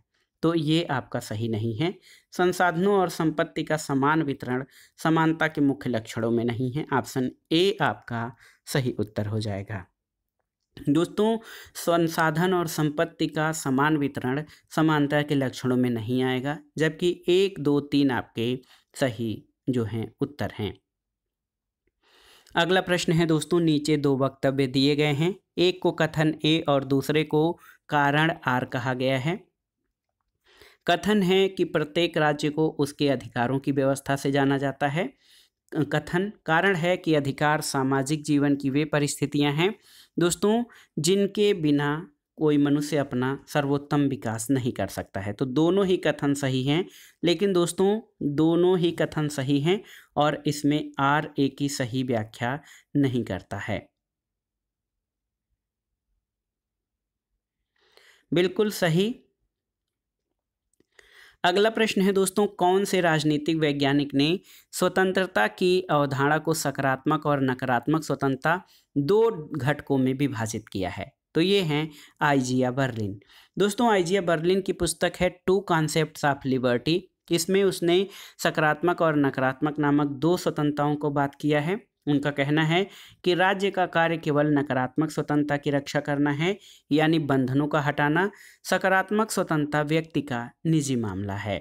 तो ये आपका सही नहीं है संसाधनों और संपत्ति का समान वितरण समानता के मुख्य लक्षणों में नहीं है ऑप्शन ए आपका सही उत्तर हो जाएगा दोस्तों संसाधन और संपत्ति का समान वितरण समानता के लक्षणों में नहीं आएगा जबकि एक दो तीन आपके सही जो हैं उत्तर हैं अगला प्रश्न है दोस्तों नीचे दो वक्तव्य दिए गए हैं एक को कथन ए और दूसरे को कारण आर कहा गया है कथन है कि प्रत्येक राज्य को उसके अधिकारों की व्यवस्था से जाना जाता है कथन कारण है कि अधिकार सामाजिक जीवन की वे परिस्थितियां हैं दोस्तों जिनके बिना कोई मनुष्य अपना सर्वोत्तम विकास नहीं कर सकता है तो दोनों ही कथन सही हैं लेकिन दोस्तों दोनों ही कथन सही हैं और इसमें आर ए की सही व्याख्या नहीं करता है बिल्कुल सही अगला प्रश्न है दोस्तों कौन से राजनीतिक वैज्ञानिक ने स्वतंत्रता की अवधारणा को सकारात्मक और नकारात्मक स्वतंत्रता दो घटकों में विभाजित किया है तो ये हैं आइजिया बर्लिन दोस्तों आइजिया बर्लिन की पुस्तक है टू कॉन्सेप्ट ऑफ लिबर्टी इसमें उसने सकारात्मक और नकारात्मक नामक दो स्वतंत्रताओं को बात किया है उनका कहना है कि राज्य का कार्य केवल नकारात्मक स्वतंत्रता की रक्षा करना है यानी बंधनों का हटाना सकारात्मक स्वतंत्रता व्यक्ति का निजी मामला है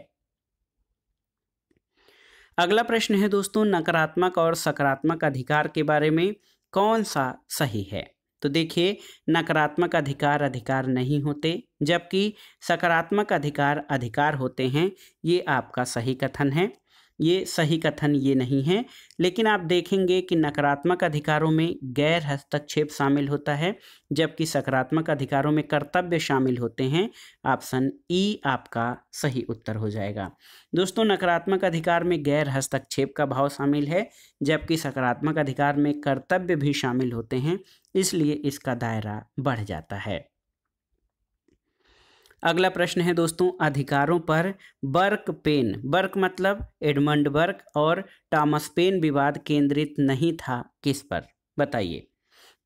अगला प्रश्न है दोस्तों नकारात्मक और सकारात्मक अधिकार के बारे में कौन सा सही है तो देखिए नकारात्मक अधिकार अधिकार नहीं होते जबकि सकारात्मक अधिकार अधिकार होते हैं ये आपका सही कथन है ये सही कथन ये नहीं है लेकिन आप देखेंगे कि नकारात्मक अधिकारों में गैर हस्तक्षेप शामिल होता है जबकि सकारात्मक अधिकारों में कर्तव्य शामिल होते हैं ऑप्शन ई आपका सही उत्तर हो जाएगा दोस्तों नकारात्मक अधिकार में गैर हस्तक्षेप का भाव शामिल है जबकि सकारात्मक अधिकार में कर्तव्य भी शामिल होते हैं इसलिए इसका दायरा बढ़ जाता है अगला प्रश्न है दोस्तों अधिकारों पर बर्क पेन बर्क मतलब एडमंड बर्क और टॉमस पेन विवाद केंद्रित नहीं था किस पर बताइए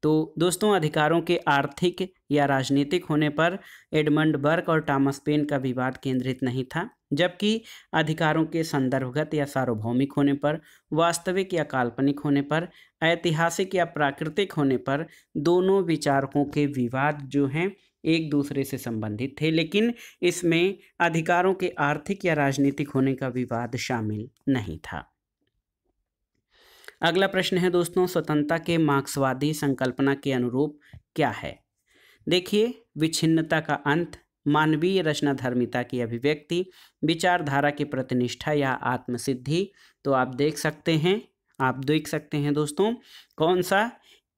तो दोस्तों अधिकारों के आर्थिक या राजनीतिक होने पर एडमंड बर्क और टॉमस पेन का विवाद केंद्रित नहीं था जबकि अधिकारों के संदर्भगत या सार्वभौमिक होने पर वास्तविक या काल्पनिक होने पर ऐतिहासिक या प्राकृतिक होने पर दोनों विचारकों के विवाद जो हैं एक दूसरे से संबंधित थे लेकिन इसमें अधिकारों के आर्थिक या राजनीतिक होने का विवाद शामिल नहीं था अगला प्रश्न है दोस्तों स्वतंत्रता के मार्क्सवादी संकल्पना के अनुरूप क्या है देखिए विच्छिन्नता का अंत मानवीय रचना धर्मिता की अभिव्यक्ति विचारधारा की प्रतिनिष्ठा या आत्मसिद्धि तो आप देख सकते हैं आप देख सकते हैं दोस्तों कौन सा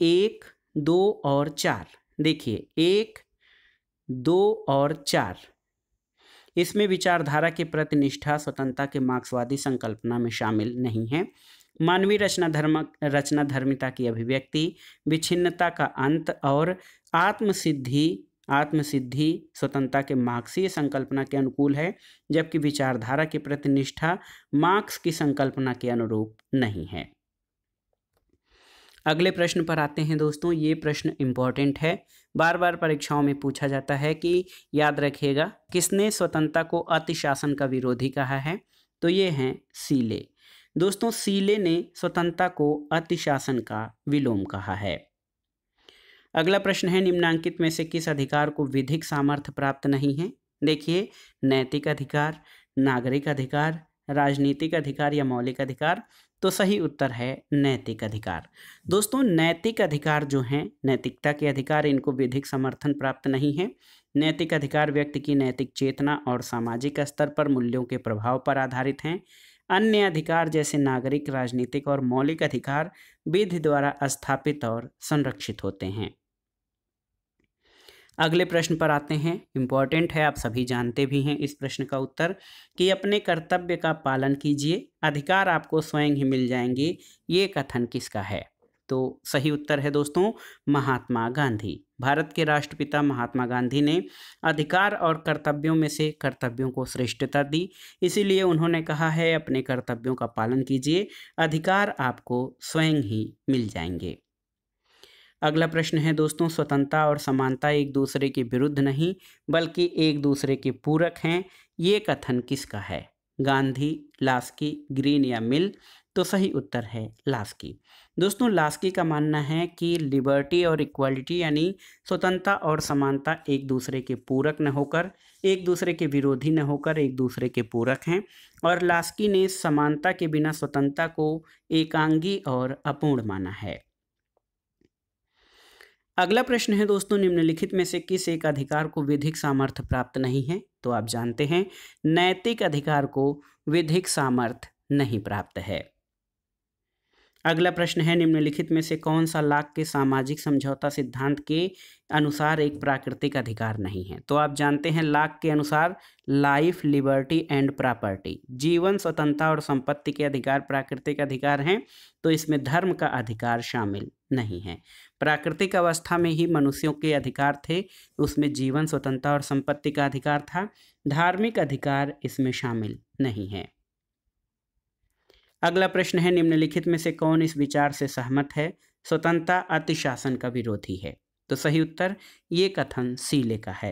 एक दो और चार देखिए एक दो और चार इसमें विचारधारा प्रति प्रतिनिष्ठा स्वतंत्रता के मार्क्सवादी संकल्पना में शामिल नहीं है मानवीय रचना धर्म रचना धर्मिता की अभिव्यक्ति विच्छिन्नता का अंत और आत्मसिद्धि आत्मसिद्धि स्वतंत्रता के मार्क्सीय संकल्पना के अनुकूल है जबकि विचारधारा प्रति प्रतिनिष्ठा मार्क्स की संकल्पना के अनुरूप नहीं है अगले प्रश्न पर आते हैं दोस्तों ये प्रश्न इम्पॉर्टेंट है बार बार परीक्षाओं में पूछा जाता है कि याद रखिएगा किसने स्वतंत्रता को अतिशासन का विरोधी कहा है तो ये हैं सीले दोस्तों सीले ने स्वतंत्रता को अतिशासन का विलोम कहा है अगला प्रश्न है निम्नांकित में से किस अधिकार को विधिक सामर्थ्य प्राप्त नहीं है देखिए नैतिक अधिकार नागरिक अधिकार राजनीतिक अधिकार या मौलिक अधिकार तो सही उत्तर है नैतिक अधिकार दोस्तों नैतिक अधिकार जो हैं नैतिकता के अधिकार इनको विधिक समर्थन प्राप्त नहीं है नैतिक अधिकार व्यक्ति की नैतिक चेतना और सामाजिक स्तर पर मूल्यों के प्रभाव पर आधारित हैं अन्य अधिकार जैसे नागरिक राजनीतिक और मौलिक अधिकार विधि द्वारा स्थापित और संरक्षित होते हैं अगले प्रश्न पर आते हैं इम्पॉर्टेंट है आप सभी जानते भी हैं इस प्रश्न का उत्तर कि अपने कर्तव्य का पालन कीजिए अधिकार आपको स्वयं ही मिल जाएंगे ये कथन किसका है तो सही उत्तर है दोस्तों महात्मा गांधी भारत के राष्ट्रपिता महात्मा गांधी ने अधिकार और कर्तव्यों में से कर्तव्यों को श्रेष्ठता दी इसीलिए उन्होंने कहा है अपने कर्तव्यों का पालन कीजिए अधिकार आपको स्वयं ही मिल जाएंगे अगला प्रश्न है दोस्तों स्वतंत्रता और समानता एक दूसरे के विरुद्ध नहीं बल्कि एक दूसरे के पूरक हैं ये कथन किसका है गांधी लास्की ग्रीन या मिल तो सही उत्तर है लास्की दोस्तों लास्की का मानना है कि लिबर्टी और इक्वालिटी यानी स्वतंत्रता और समानता एक दूसरे के पूरक न होकर एक दूसरे के विरोधी न होकर एक दूसरे के पूरक हैं और लास्की ने समानता के बिना स्वतंत्रता को एकांगी और अपूर्ण माना है अगला प्रश्न है दोस्तों निम्नलिखित में से किस एक अधिकार को विधिक सामर्थ्य प्राप्त नहीं है तो आप जानते हैं नैतिक अधिकार को विधिक सामर्थ्य नहीं प्राप्त है अगला प्रश्न है निम्नलिखित में से कौन सा लाख के सामाजिक समझौता सिद्धांत के अनुसार एक प्राकृतिक अधिकार नहीं है तो आप जानते हैं लाख के अनुसार लाइफ लिबर्टी एंड प्रॉपर्टी जीवन स्वतंत्रता और संपत्ति के अधिकार प्राकृतिक अधिकार हैं तो इसमें धर्म का अधिकार शामिल नहीं है प्राकृतिक अवस्था में ही मनुष्यों के अधिकार थे उसमें जीवन स्वतंत्रता और संपत्ति का अधिकार था धार्मिक अधिकार इसमें शामिल नहीं है अगला प्रश्न है निम्नलिखित में से कौन इस विचार से सहमत है स्वतंत्रता अतिशासन का विरोधी है तो सही उत्तर ये कथन सीले का है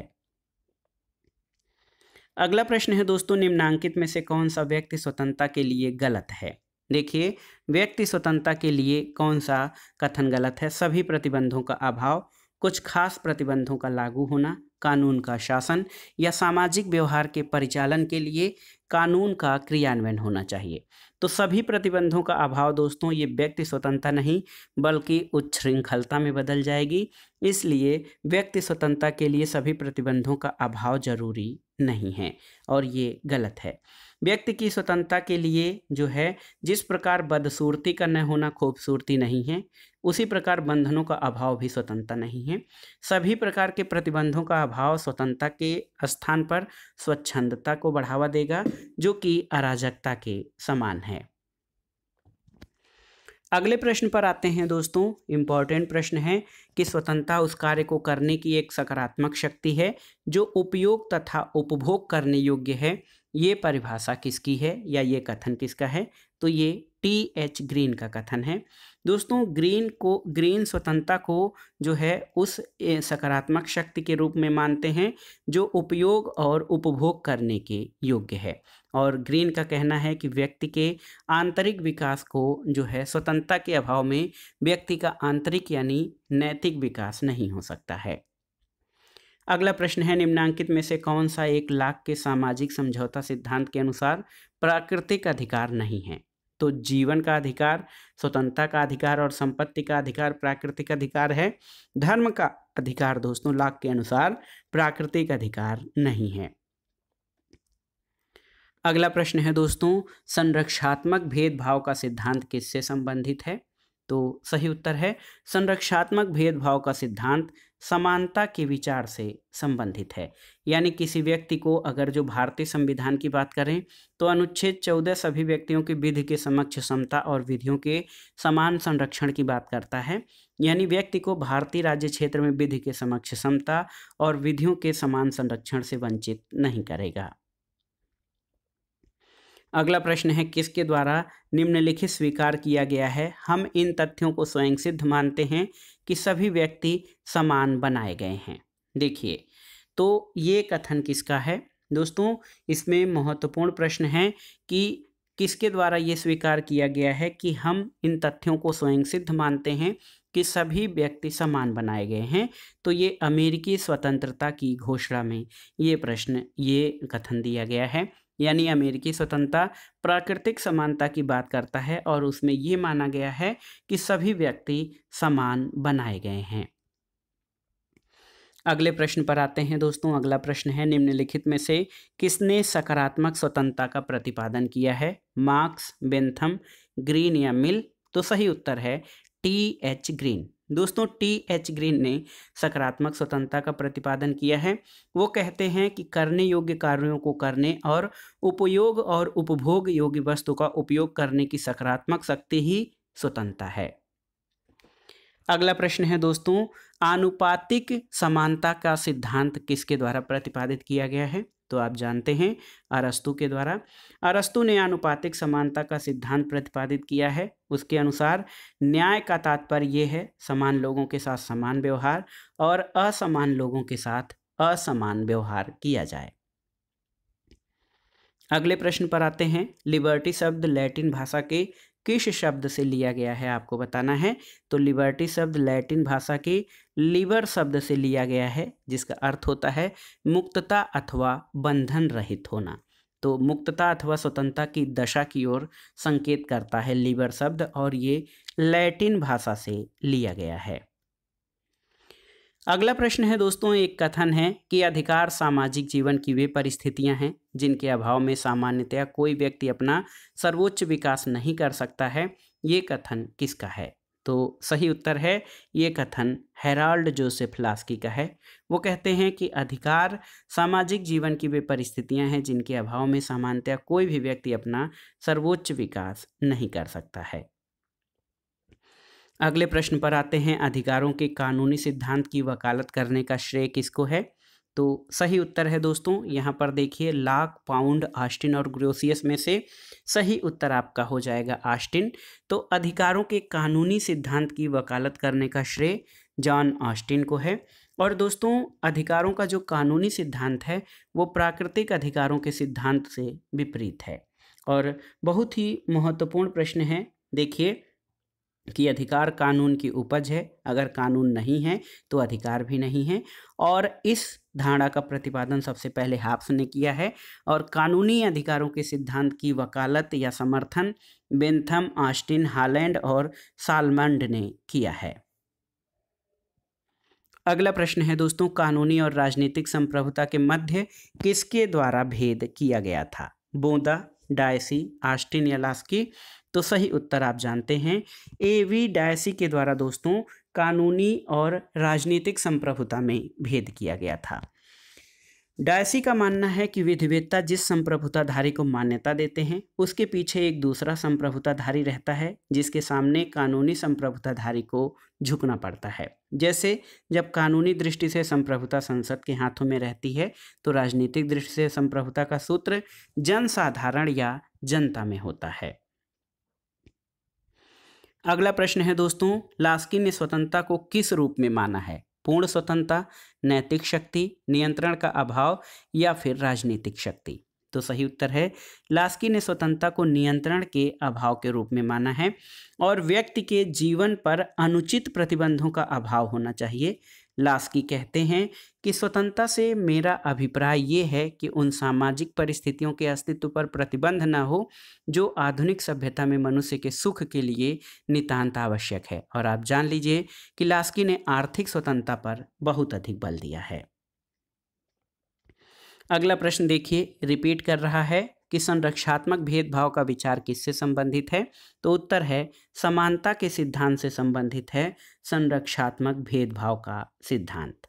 अगला प्रश्न है दोस्तों निम्नांकित में से कौन सा व्यक्ति स्वतंत्रता के लिए गलत है देखिए व्यक्ति स्वतंत्रता के लिए कौन सा कथन गलत है सभी प्रतिबंधों का अभाव कुछ खास प्रतिबंधों का लागू होना कानून का शासन या सामाजिक व्यवहार के परिचालन के लिए कानून का क्रियान्वयन होना चाहिए तो सभी प्रतिबंधों का अभाव दोस्तों ये व्यक्ति स्वतंत्रता नहीं बल्कि उच्छृंखलता में बदल जाएगी इसलिए व्यक्ति स्वतंत्रता के लिए सभी प्रतिबंधों का अभाव जरूरी नहीं है और ये गलत है व्यक्ति की स्वतंत्रता के लिए जो है जिस प्रकार बदसूरती का न होना खूबसूरती नहीं है उसी प्रकार बंधनों का अभाव भी स्वतंत्रता नहीं है सभी प्रकार के प्रतिबंधों का अभाव स्वतंत्रता के स्थान पर स्वच्छंदता को बढ़ावा देगा जो कि अराजकता के समान है अगले प्रश्न पर आते हैं दोस्तों इम्पॉर्टेंट प्रश्न है कि स्वतंत्रता उस कार्य को करने की एक सकारात्मक शक्ति है जो उपयोग तथा उपभोग करने योग्य है ये परिभाषा किसकी है या ये कथन किसका है तो ये टी एच ग्रीन का कथन है दोस्तों ग्रीन को ग्रीन स्वतंत्रता को जो है उस सकारात्मक शक्ति के रूप में मानते हैं जो उपयोग और उपभोग करने के योग्य है और ग्रीन का कहना है कि व्यक्ति के आंतरिक विकास को जो है स्वतंत्रता के अभाव में व्यक्ति का आंतरिक यानी नैतिक विकास नहीं हो सकता है अगला प्रश्न है निम्नांकित में से कौन सा एक लाख के सामाजिक समझौता सिद्धांत के अनुसार प्राकृतिक अधिकार नहीं है तो जीवन का अधिकार स्वतंत्रता का अधिकार और संपत्ति का अधिकार प्राकृतिक अधिकार है धर्म का अधिकार दोस्तों लाख के अनुसार प्राकृतिक अधिकार नहीं है अगला प्रश्न है दोस्तों संरक्षात्मक भेदभाव का सिद्धांत किससे संबंधित है तो सही उत्तर है संरक्षात्मक भेदभाव का सिद्धांत समानता के विचार से संबंधित है यानी किसी व्यक्ति को अगर जो भारतीय संविधान की बात करें तो अनुच्छेद चौदह सभी व्यक्तियों की विधि के समक्ष समता और विधियों के समान संरक्षण की बात करता है यानी व्यक्ति को भारतीय राज्य क्षेत्र में विधि के समक्ष समता और विधियों के समान संरक्षण से वंचित नहीं करेगा अगला प्रश्न है किसके द्वारा निम्नलिखित स्वीकार किया गया है हम इन तथ्यों को स्वयं सिद्ध मानते हैं कि सभी व्यक्ति समान बनाए गए हैं देखिए तो ये कथन किसका है दोस्तों इसमें महत्वपूर्ण प्रश्न है कि किसके द्वारा ये स्वीकार किया गया है कि हम इन तथ्यों को स्वयं सिद्ध मानते हैं कि सभी व्यक्ति समान बनाए गए हैं तो ये अमेरिकी स्वतंत्रता की घोषणा में ये प्रश्न ये कथन दिया गया है यानी अमेरिकी स्वतंत्रता प्राकृतिक समानता की बात करता है और उसमें ये माना गया है कि सभी व्यक्ति समान बनाए गए हैं अगले प्रश्न पर आते हैं दोस्तों अगला प्रश्न है निम्नलिखित में से किसने सकारात्मक स्वतंत्रता का प्रतिपादन किया है मार्क्स बेंथम ग्रीन या मिल तो सही उत्तर है टी एच ग्रीन दोस्तों टी एच ग्रीन ने सकारात्मक स्वतंत्रता का प्रतिपादन किया है वो कहते हैं कि करने योग्य कार्यों को करने और उपयोग और उपभोग योग्य वस्तु का उपयोग करने की सकारात्मक शक्ति ही स्वतंत्रता है अगला प्रश्न है दोस्तों आनुपातिक समानता का सिद्धांत किसके द्वारा प्रतिपादित किया गया है तो आप जानते हैं अरस्तु के द्वारा अरस्तु ने आनुपातिक समानता का सिद्धांत प्रतिपादित किया है उसके अनुसार न्याय का तात्पर्य यह है समान लोगों के साथ समान व्यवहार और असमान लोगों के साथ असमान व्यवहार किया जाए अगले प्रश्न पर आते हैं लिबर्टी शब्द लैटिन भाषा के किस शब्द से लिया गया है आपको बताना है तो लिबर्टी शब्द लैटिन भाषा के लिबर शब्द से लिया गया है जिसका अर्थ होता है मुक्तता अथवा बंधन रहित होना तो मुक्तता अथवा स्वतंत्रता की दशा की ओर संकेत करता है लिबर शब्द और ये लैटिन भाषा से लिया गया है अगला प्रश्न है दोस्तों एक कथन है कि अधिकार सामाजिक जीवन की वे परिस्थितियां हैं जिनके अभाव में सामान्यतया कोई व्यक्ति अपना सर्वोच्च विकास नहीं कर सकता है ये कथन किसका है तो सही उत्तर है ये कथन हेराल्ड जोसेफ लास्की का है वो कहते हैं कि अधिकार सामाजिक जीवन की वे परिस्थितियां हैं जिनके अभाव में सामान्यतया कोई भी व्यक्ति अपना सर्वोच्च विकास नहीं कर सकता है अगले प्रश्न पर आते हैं अधिकारों के कानूनी सिद्धांत की वकालत करने का श्रेय किसको है तो सही उत्तर है दोस्तों यहाँ पर देखिए लाख पाउंड आस्टिन और ग्रोसियस में से सही उत्तर आपका हो जाएगा आस्टिन तो अधिकारों के कानूनी सिद्धांत की वकालत करने का श्रेय जॉन ऑस्टिन को है और दोस्तों अधिकारों का जो कानूनी सिद्धांत है वो प्राकृतिक अधिकारों के सिद्धांत से विपरीत है और बहुत ही महत्वपूर्ण प्रश्न है देखिए कि अधिकार कानून की उपज है अगर कानून नहीं है तो अधिकार भी नहीं है और इस धारणा का प्रतिपादन सबसे पहले हाप्स ने किया है और कानूनी अधिकारों के सिद्धांत की वकालत या समर्थन बेंथम आस्टिन हालैंड और सालमंड ने किया है अगला प्रश्न है दोस्तों कानूनी और राजनीतिक संप्रभुता के मध्य किसके द्वारा भेद किया गया था बोंदा डायसी आस्टिन या लास्की तो सही उत्तर आप जानते हैं ए वी डायसी के द्वारा दोस्तों कानूनी और राजनीतिक संप्रभुता में भेद किया गया था डायसी का मानना है कि विधिवेदता जिस संप्रभुताधारी को मान्यता देते हैं उसके पीछे एक दूसरा संप्रभुताधारी रहता है जिसके सामने कानूनी संप्रभुताधारी को झुकना पड़ता है जैसे जब कानूनी दृष्टि से संप्रभुता संसद के हाथों में रहती है तो राजनीतिक दृष्टि से संप्रभुता का सूत्र जनसाधारण या जनता में होता है अगला प्रश्न है दोस्तों लास्की ने स्वतंत्रता को किस रूप में माना है पूर्ण स्वतंत्रता नैतिक शक्ति नियंत्रण का अभाव या फिर राजनीतिक शक्ति तो सही उत्तर है लास्की ने स्वतंत्रता को नियंत्रण के अभाव के रूप में माना है और व्यक्ति के जीवन पर अनुचित प्रतिबंधों का अभाव होना चाहिए लास्की कहते हैं कि स्वतंत्रता से मेरा अभिप्राय ये है कि उन सामाजिक परिस्थितियों के अस्तित्व पर प्रतिबंध न हो जो आधुनिक सभ्यता में मनुष्य के सुख के लिए नितांत आवश्यक है और आप जान लीजिए कि लास्की ने आर्थिक स्वतंत्रता पर बहुत अधिक बल दिया है अगला प्रश्न देखिए रिपीट कर रहा है कि संरक्षात्मक भेदभाव का विचार किससे संबंधित है तो उत्तर है समानता के सिद्धांत से संबंधित है संरक्षात्मक भेदभाव का सिद्धांत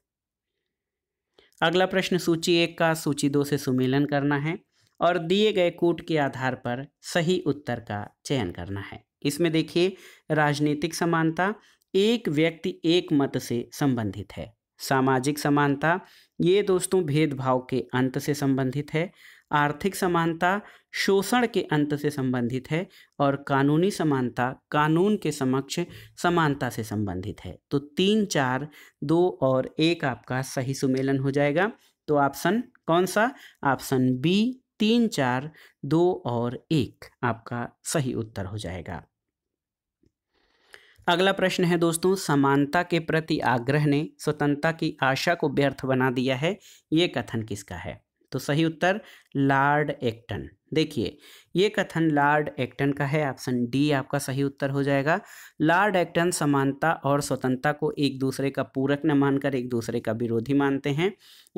अगला प्रश्न सूची एक का सूची दो से सुमेलन करना है और दिए गए कूट के आधार पर सही उत्तर का चयन करना है इसमें देखिए राजनीतिक समानता एक व्यक्ति एक मत से संबंधित है सामाजिक समानता ये दोस्तों भेदभाव के अंत से संबंधित है आर्थिक समानता शोषण के अंत से संबंधित है और कानूनी समानता कानून के समक्ष समानता से संबंधित है तो तीन चार दो और एक आपका सही सुमेलन हो जाएगा तो ऑप्शन कौन सा ऑप्शन बी तीन चार दो और एक आपका सही उत्तर हो जाएगा अगला प्रश्न है दोस्तों समानता के प्रति आग्रह ने स्वतंत्रता की आशा को व्यर्थ बना दिया है ये कथन किसका है तो सही उत्तर लार्ड एक्टन देखिए ये कथन लार्ड एक्टन का है ऑप्शन डी आपका सही उत्तर हो जाएगा लार्ड एक्टन समानता और स्वतंत्रता को एक दूसरे का पूरक न मानकर एक दूसरे का विरोधी मानते हैं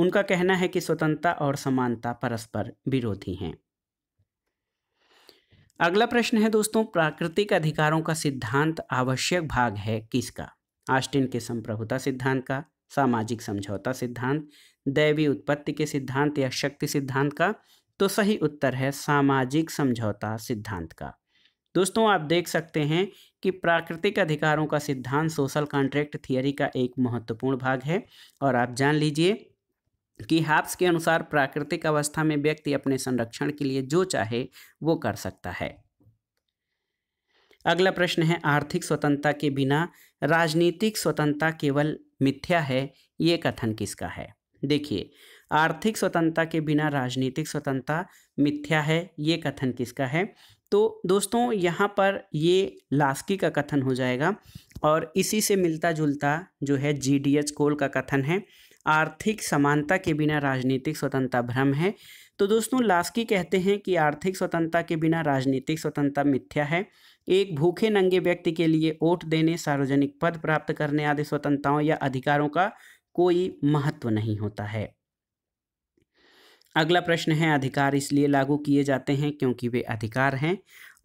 उनका कहना है कि स्वतंत्रता और समानता परस्पर विरोधी हैं अगला प्रश्न है दोस्तों प्राकृतिक अधिकारों का सिद्धांत आवश्यक भाग है किसका आस्टिन के संप्रभुता सिद्धांत का सामाजिक समझौता सिद्धांत दैवी उत्पत्ति के सिद्धांत या शक्ति सिद्धांत का तो सही उत्तर है सामाजिक समझौता सिद्धांत का दोस्तों आप देख सकते हैं कि प्राकृतिक अधिकारों का सिद्धांत सोशल कॉन्ट्रैक्ट थियरी का एक महत्वपूर्ण भाग है और आप जान लीजिए कि हाप्स के अनुसार प्राकृतिक अवस्था में व्यक्ति अपने संरक्षण के लिए जो चाहे वो कर सकता है अगला प्रश्न है आर्थिक स्वतंत्रता के बिना राजनीतिक स्वतंत्रता केवल मिथ्या है ये कथन किसका है देखिए आर्थिक स्वतंत्रता के बिना राजनीतिक स्वतंत्रता मिथ्या है ये कथन किसका है तो दोस्तों यहाँ पर ये लास्की का कथन हो जाएगा और इसी से मिलता जुलता जो है जी डी एच कोल का कथन है आर्थिक समानता के बिना राजनीतिक स्वतंत्रता भ्रम है तो दोस्तों लास्की कहते हैं कि आर्थिक स्वतंत्रता के बिना राजनीतिक स्वतंत्रता मिथ्या है एक भूखे नंगे व्यक्ति के लिए वोट देने सार्वजनिक पद प्राप्त करने आदि स्वतंत्रताओं या अधिकारों का कोई महत्व नहीं होता है अगला प्रश्न है अधिकार इसलिए लागू किए जाते हैं क्योंकि वे अधिकार हैं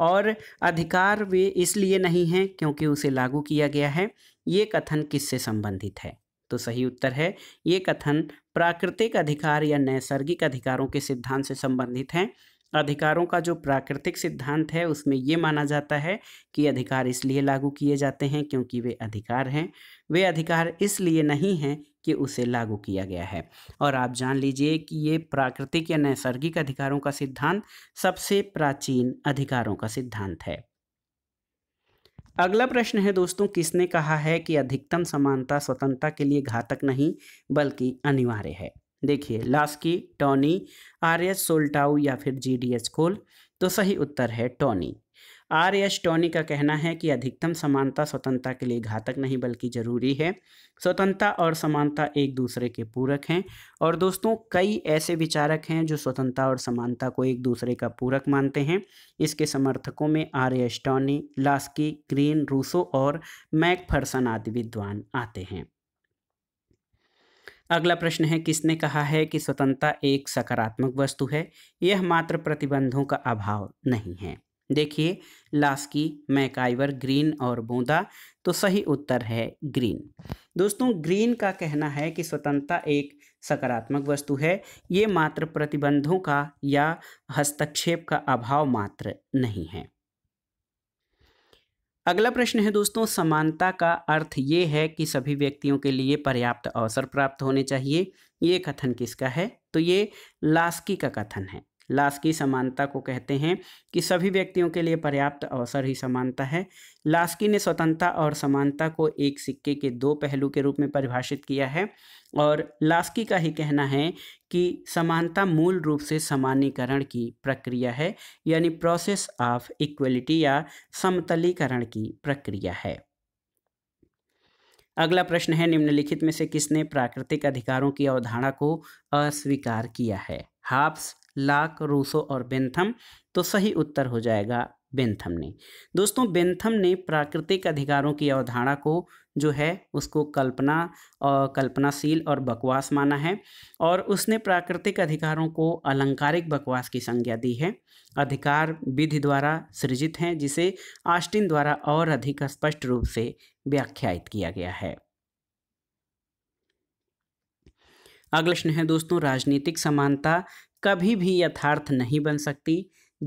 और अधिकार वे इसलिए नहीं हैं क्योंकि उसे लागू किया गया है ये कथन किससे संबंधित है तो सही उत्तर है ये कथन प्राकृतिक अधिकार या नैसर्गिक अधिकारों के सिद्धांत से संबंधित हैं अधिकारों का जो प्राकृतिक सिद्धांत है उसमें ये माना जाता है कि अधिकार इसलिए लागू किए जाते हैं क्योंकि वे अधिकार हैं वे अधिकार इसलिए नहीं हैं कि उसे लागू किया गया है और आप जान लीजिए कि ये प्राकृतिक या नैसर्गिक अधिकारों का सिद्धांत सबसे प्राचीन अधिकारों का सिद्धांत है अगला प्रश्न है दोस्तों किसने कहा है कि अधिकतम समानता स्वतंत्रता के लिए घातक नहीं बल्कि अनिवार्य है देखिए Laski Tawney R S Soltau या फिर जी डी एस कोल तो सही उत्तर है टॉनी आर एस टोनी का कहना है कि अधिकतम समानता स्वतंत्रता के लिए घातक नहीं बल्कि जरूरी है स्वतंत्रता और समानता एक दूसरे के पूरक हैं और दोस्तों कई ऐसे विचारक हैं जो स्वतंत्रता और समानता को एक दूसरे का पूरक मानते हैं इसके समर्थकों में R S Tawney Laski Green Rousseau और मैकफर्सन आदि विद्वान आते हैं अगला प्रश्न है किसने कहा है कि स्वतंत्रता एक सकारात्मक वस्तु है यह मात्र प्रतिबंधों का अभाव नहीं है देखिए लास्की मैकाइवर ग्रीन और बूंदा तो सही उत्तर है ग्रीन दोस्तों ग्रीन का कहना है कि स्वतंत्रता एक सकारात्मक वस्तु है ये मात्र प्रतिबंधों का या हस्तक्षेप का अभाव मात्र नहीं है अगला प्रश्न है दोस्तों समानता का अर्थ ये है कि सभी व्यक्तियों के लिए पर्याप्त अवसर प्राप्त होने चाहिए ये कथन किसका है तो ये लास्की का कथन है लाश की समानता को कहते हैं कि सभी व्यक्तियों के लिए पर्याप्त अवसर ही समानता है लास्की ने स्वतंत्रता और समानता को एक सिक्के के दो पहलू के रूप में परिभाषित किया है और लास्की का ही कहना है कि समानता मूल रूप से समानीकरण की प्रक्रिया है यानी प्रोसेस ऑफ इक्वलिटी या समतलीकरण की प्रक्रिया है अगला प्रश्न है निम्नलिखित में से किसने प्राकृतिक अधिकारों की अवधारणा को अस्वीकार किया है हाप्स लाक रूसो और बेंथम तो सही उत्तर हो जाएगा बेंथम ने दोस्तों बेंथम ने प्राकृतिक अधिकारों की अवधारणा को जो है उसको कल्पना और कल्पनाशील और बकवास माना है और उसने प्राकृतिक अधिकारों को अलंकारिक बकवास की संज्ञा दी है अधिकार विधि द्वारा सृजित हैं जिसे आस्टिन द्वारा और अधिक स्पष्ट रूप से व्याख्यायित किया गया है अगला प्रश्न है दोस्तों राजनीतिक समानता कभी भी यथार्थ नहीं बन सकती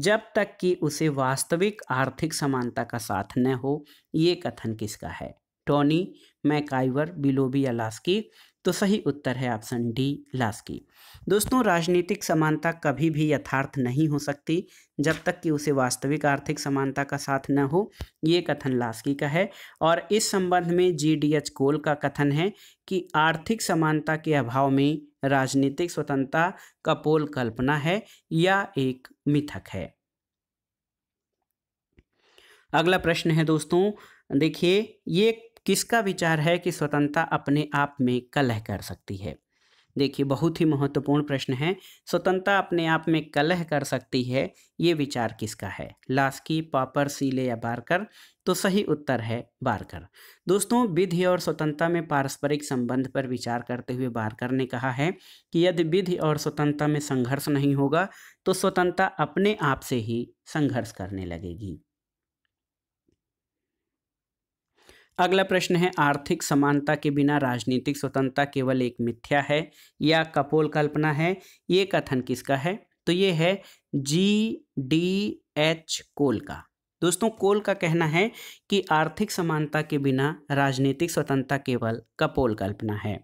जब तक कि उसे वास्तविक आर्थिक समानता का साथ न हो ये कथन किसका है टोनी मैकाइवर बिलोबी लास्की तो सही उत्तर है ऑप्शन डी लास्की दोस्तों राजनीतिक समानता कभी भी यथार्थ नहीं हो सकती जब तक कि उसे वास्तविक आर्थिक समानता का साथ न हो ये कथन लास्की का है और इस संबंध में जी डी एच कोल का कथन है कि आर्थिक समानता के अभाव में राजनीतिक स्वतंत्रता का पोल कल्पना है या एक मिथक है अगला प्रश्न है दोस्तों देखिए ये किसका विचार है कि स्वतंत्रता अपने आप में कलह कर सकती है देखिए बहुत ही महत्वपूर्ण प्रश्न है स्वतंत्रता अपने आप में कलह कर सकती है ये विचार किसका है लास्की पापर सीले या बारकर तो सही उत्तर है बारकर दोस्तों विधि और स्वतंत्रता में पारस्परिक संबंध पर विचार करते हुए बारकर ने कहा है कि यदि विधि और स्वतंत्रता में संघर्ष नहीं होगा तो स्वतंत्रता अपने आप से ही संघर्ष करने लगेगी अगला प्रश्न है आर्थिक समानता के बिना राजनीतिक स्वतंत्रता केवल एक मिथ्या है या कपोल कल्पना है ये कथन किसका है तो ये है जी डी एच कोल का दोस्तों कोल का कहना है कि आर्थिक समानता के बिना राजनीतिक स्वतंत्रता केवल कपोल कल्पना है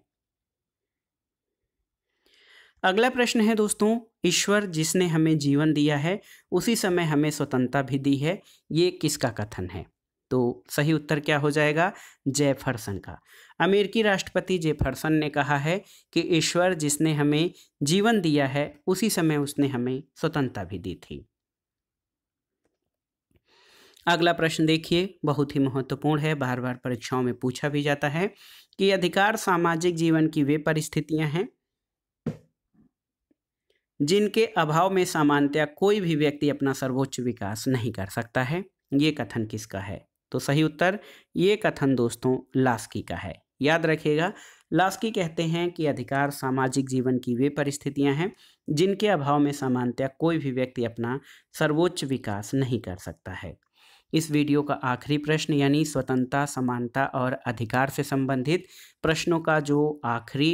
अगला प्रश्न है दोस्तों ईश्वर जिसने हमें जीवन दिया है उसी समय हमें स्वतंत्रता भी दी है ये किसका कथन है तो सही उत्तर क्या हो जाएगा जेफरसन का अमेरिकी राष्ट्रपति जेफरसन ने कहा है कि ईश्वर जिसने हमें जीवन दिया है उसी समय उसने हमें स्वतंत्रता भी दी थी अगला प्रश्न देखिए बहुत ही महत्वपूर्ण है बार बार परीक्षाओं में पूछा भी जाता है कि अधिकार सामाजिक जीवन की वे परिस्थितियां हैं जिनके अभाव में सामान्यतया कोई भी व्यक्ति अपना सर्वोच्च विकास नहीं कर सकता है ये कथन किसका है तो सही उत्तर ये कथन दोस्तों लास्की का है याद रखिएगा लास्की कहते हैं कि अधिकार सामाजिक जीवन की वे परिस्थितियां हैं जिनके अभाव में सामान्यतः कोई भी व्यक्ति अपना सर्वोच्च विकास नहीं कर सकता है इस वीडियो का आखिरी प्रश्न यानी स्वतंत्रता समानता और अधिकार से संबंधित प्रश्नों का जो आखिरी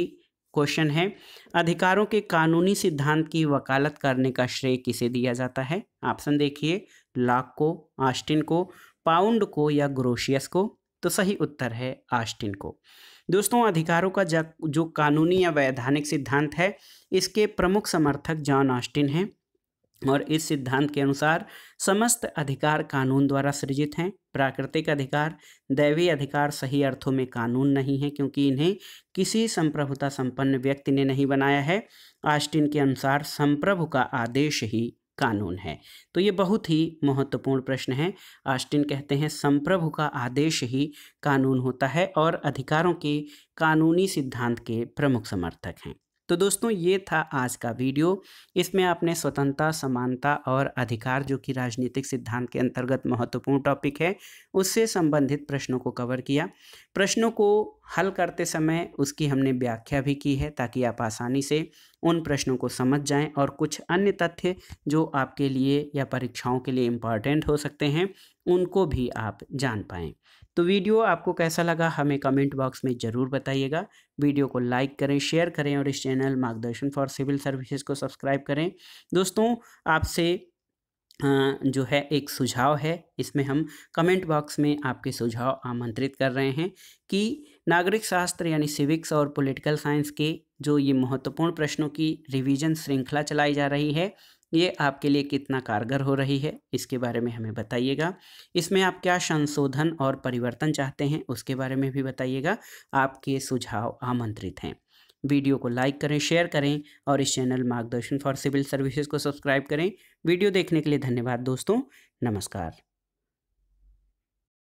क्वेश्चन है अधिकारों के कानूनी सिद्धांत की वकालत करने का श्रेय किसे दिया जाता है ऑप्शन देखिए लाक को आस्टिन को पाउंड को या ग्रोशियस को तो सही उत्तर है आस्टिन को दोस्तों अधिकारों का जो कानूनी या वैधानिक सिद्धांत है इसके प्रमुख समर्थक जॉन ऑस्टिन हैं और इस सिद्धांत के अनुसार समस्त अधिकार कानून द्वारा सृजित हैं प्राकृतिक अधिकार दैवीय अधिकार सही अर्थों में कानून नहीं है क्योंकि इन्हें किसी संप्रभुता संपन्न व्यक्ति ने नहीं बनाया है आस्टिन के अनुसार संप्रभु का आदेश ही कानून है तो ये बहुत ही महत्वपूर्ण प्रश्न है आस्टिन कहते हैं संप्रभु का आदेश ही कानून होता है और अधिकारों के कानूनी सिद्धांत के प्रमुख समर्थक हैं तो दोस्तों ये था आज का वीडियो इसमें आपने स्वतंत्रता समानता और अधिकार जो कि राजनीतिक सिद्धांत के अंतर्गत महत्वपूर्ण टॉपिक है उससे संबंधित प्रश्नों को कवर किया प्रश्नों को हल करते समय उसकी हमने व्याख्या भी की है ताकि आप आसानी से उन प्रश्नों को समझ जाएं और कुछ अन्य तथ्य जो आपके लिए या परीक्षाओं के लिए इम्पॉर्टेंट हो सकते हैं उनको भी आप जान पाएँ तो वीडियो आपको कैसा लगा हमें कमेंट बॉक्स में ज़रूर बताइएगा वीडियो को लाइक करें शेयर करें और इस channel Margdarshan for civil services को सब्सक्राइब करें दोस्तों आपसे जो है एक सुझाव है इसमें हम कमेंट बॉक्स में आपके सुझाव आमंत्रित कर रहे हैं कि नागरिक शास्त्र यानी सिविक्स और पॉलिटिकल साइंस के जो ये महत्वपूर्ण प्रश्नों की रिवीजन श्रृंखला चलाई जा रही है ये आपके लिए कितना कारगर हो रही है इसके बारे में हमें बताइएगा इसमें आप क्या संशोधन और परिवर्तन चाहते हैं उसके बारे में भी बताइएगा आपके सुझाव आमंत्रित हैं वीडियो को लाइक करें शेयर करें और इस channel Margdarshan for civil services को सब्सक्राइब करें वीडियो देखने के लिए धन्यवाद दोस्तों नमस्कार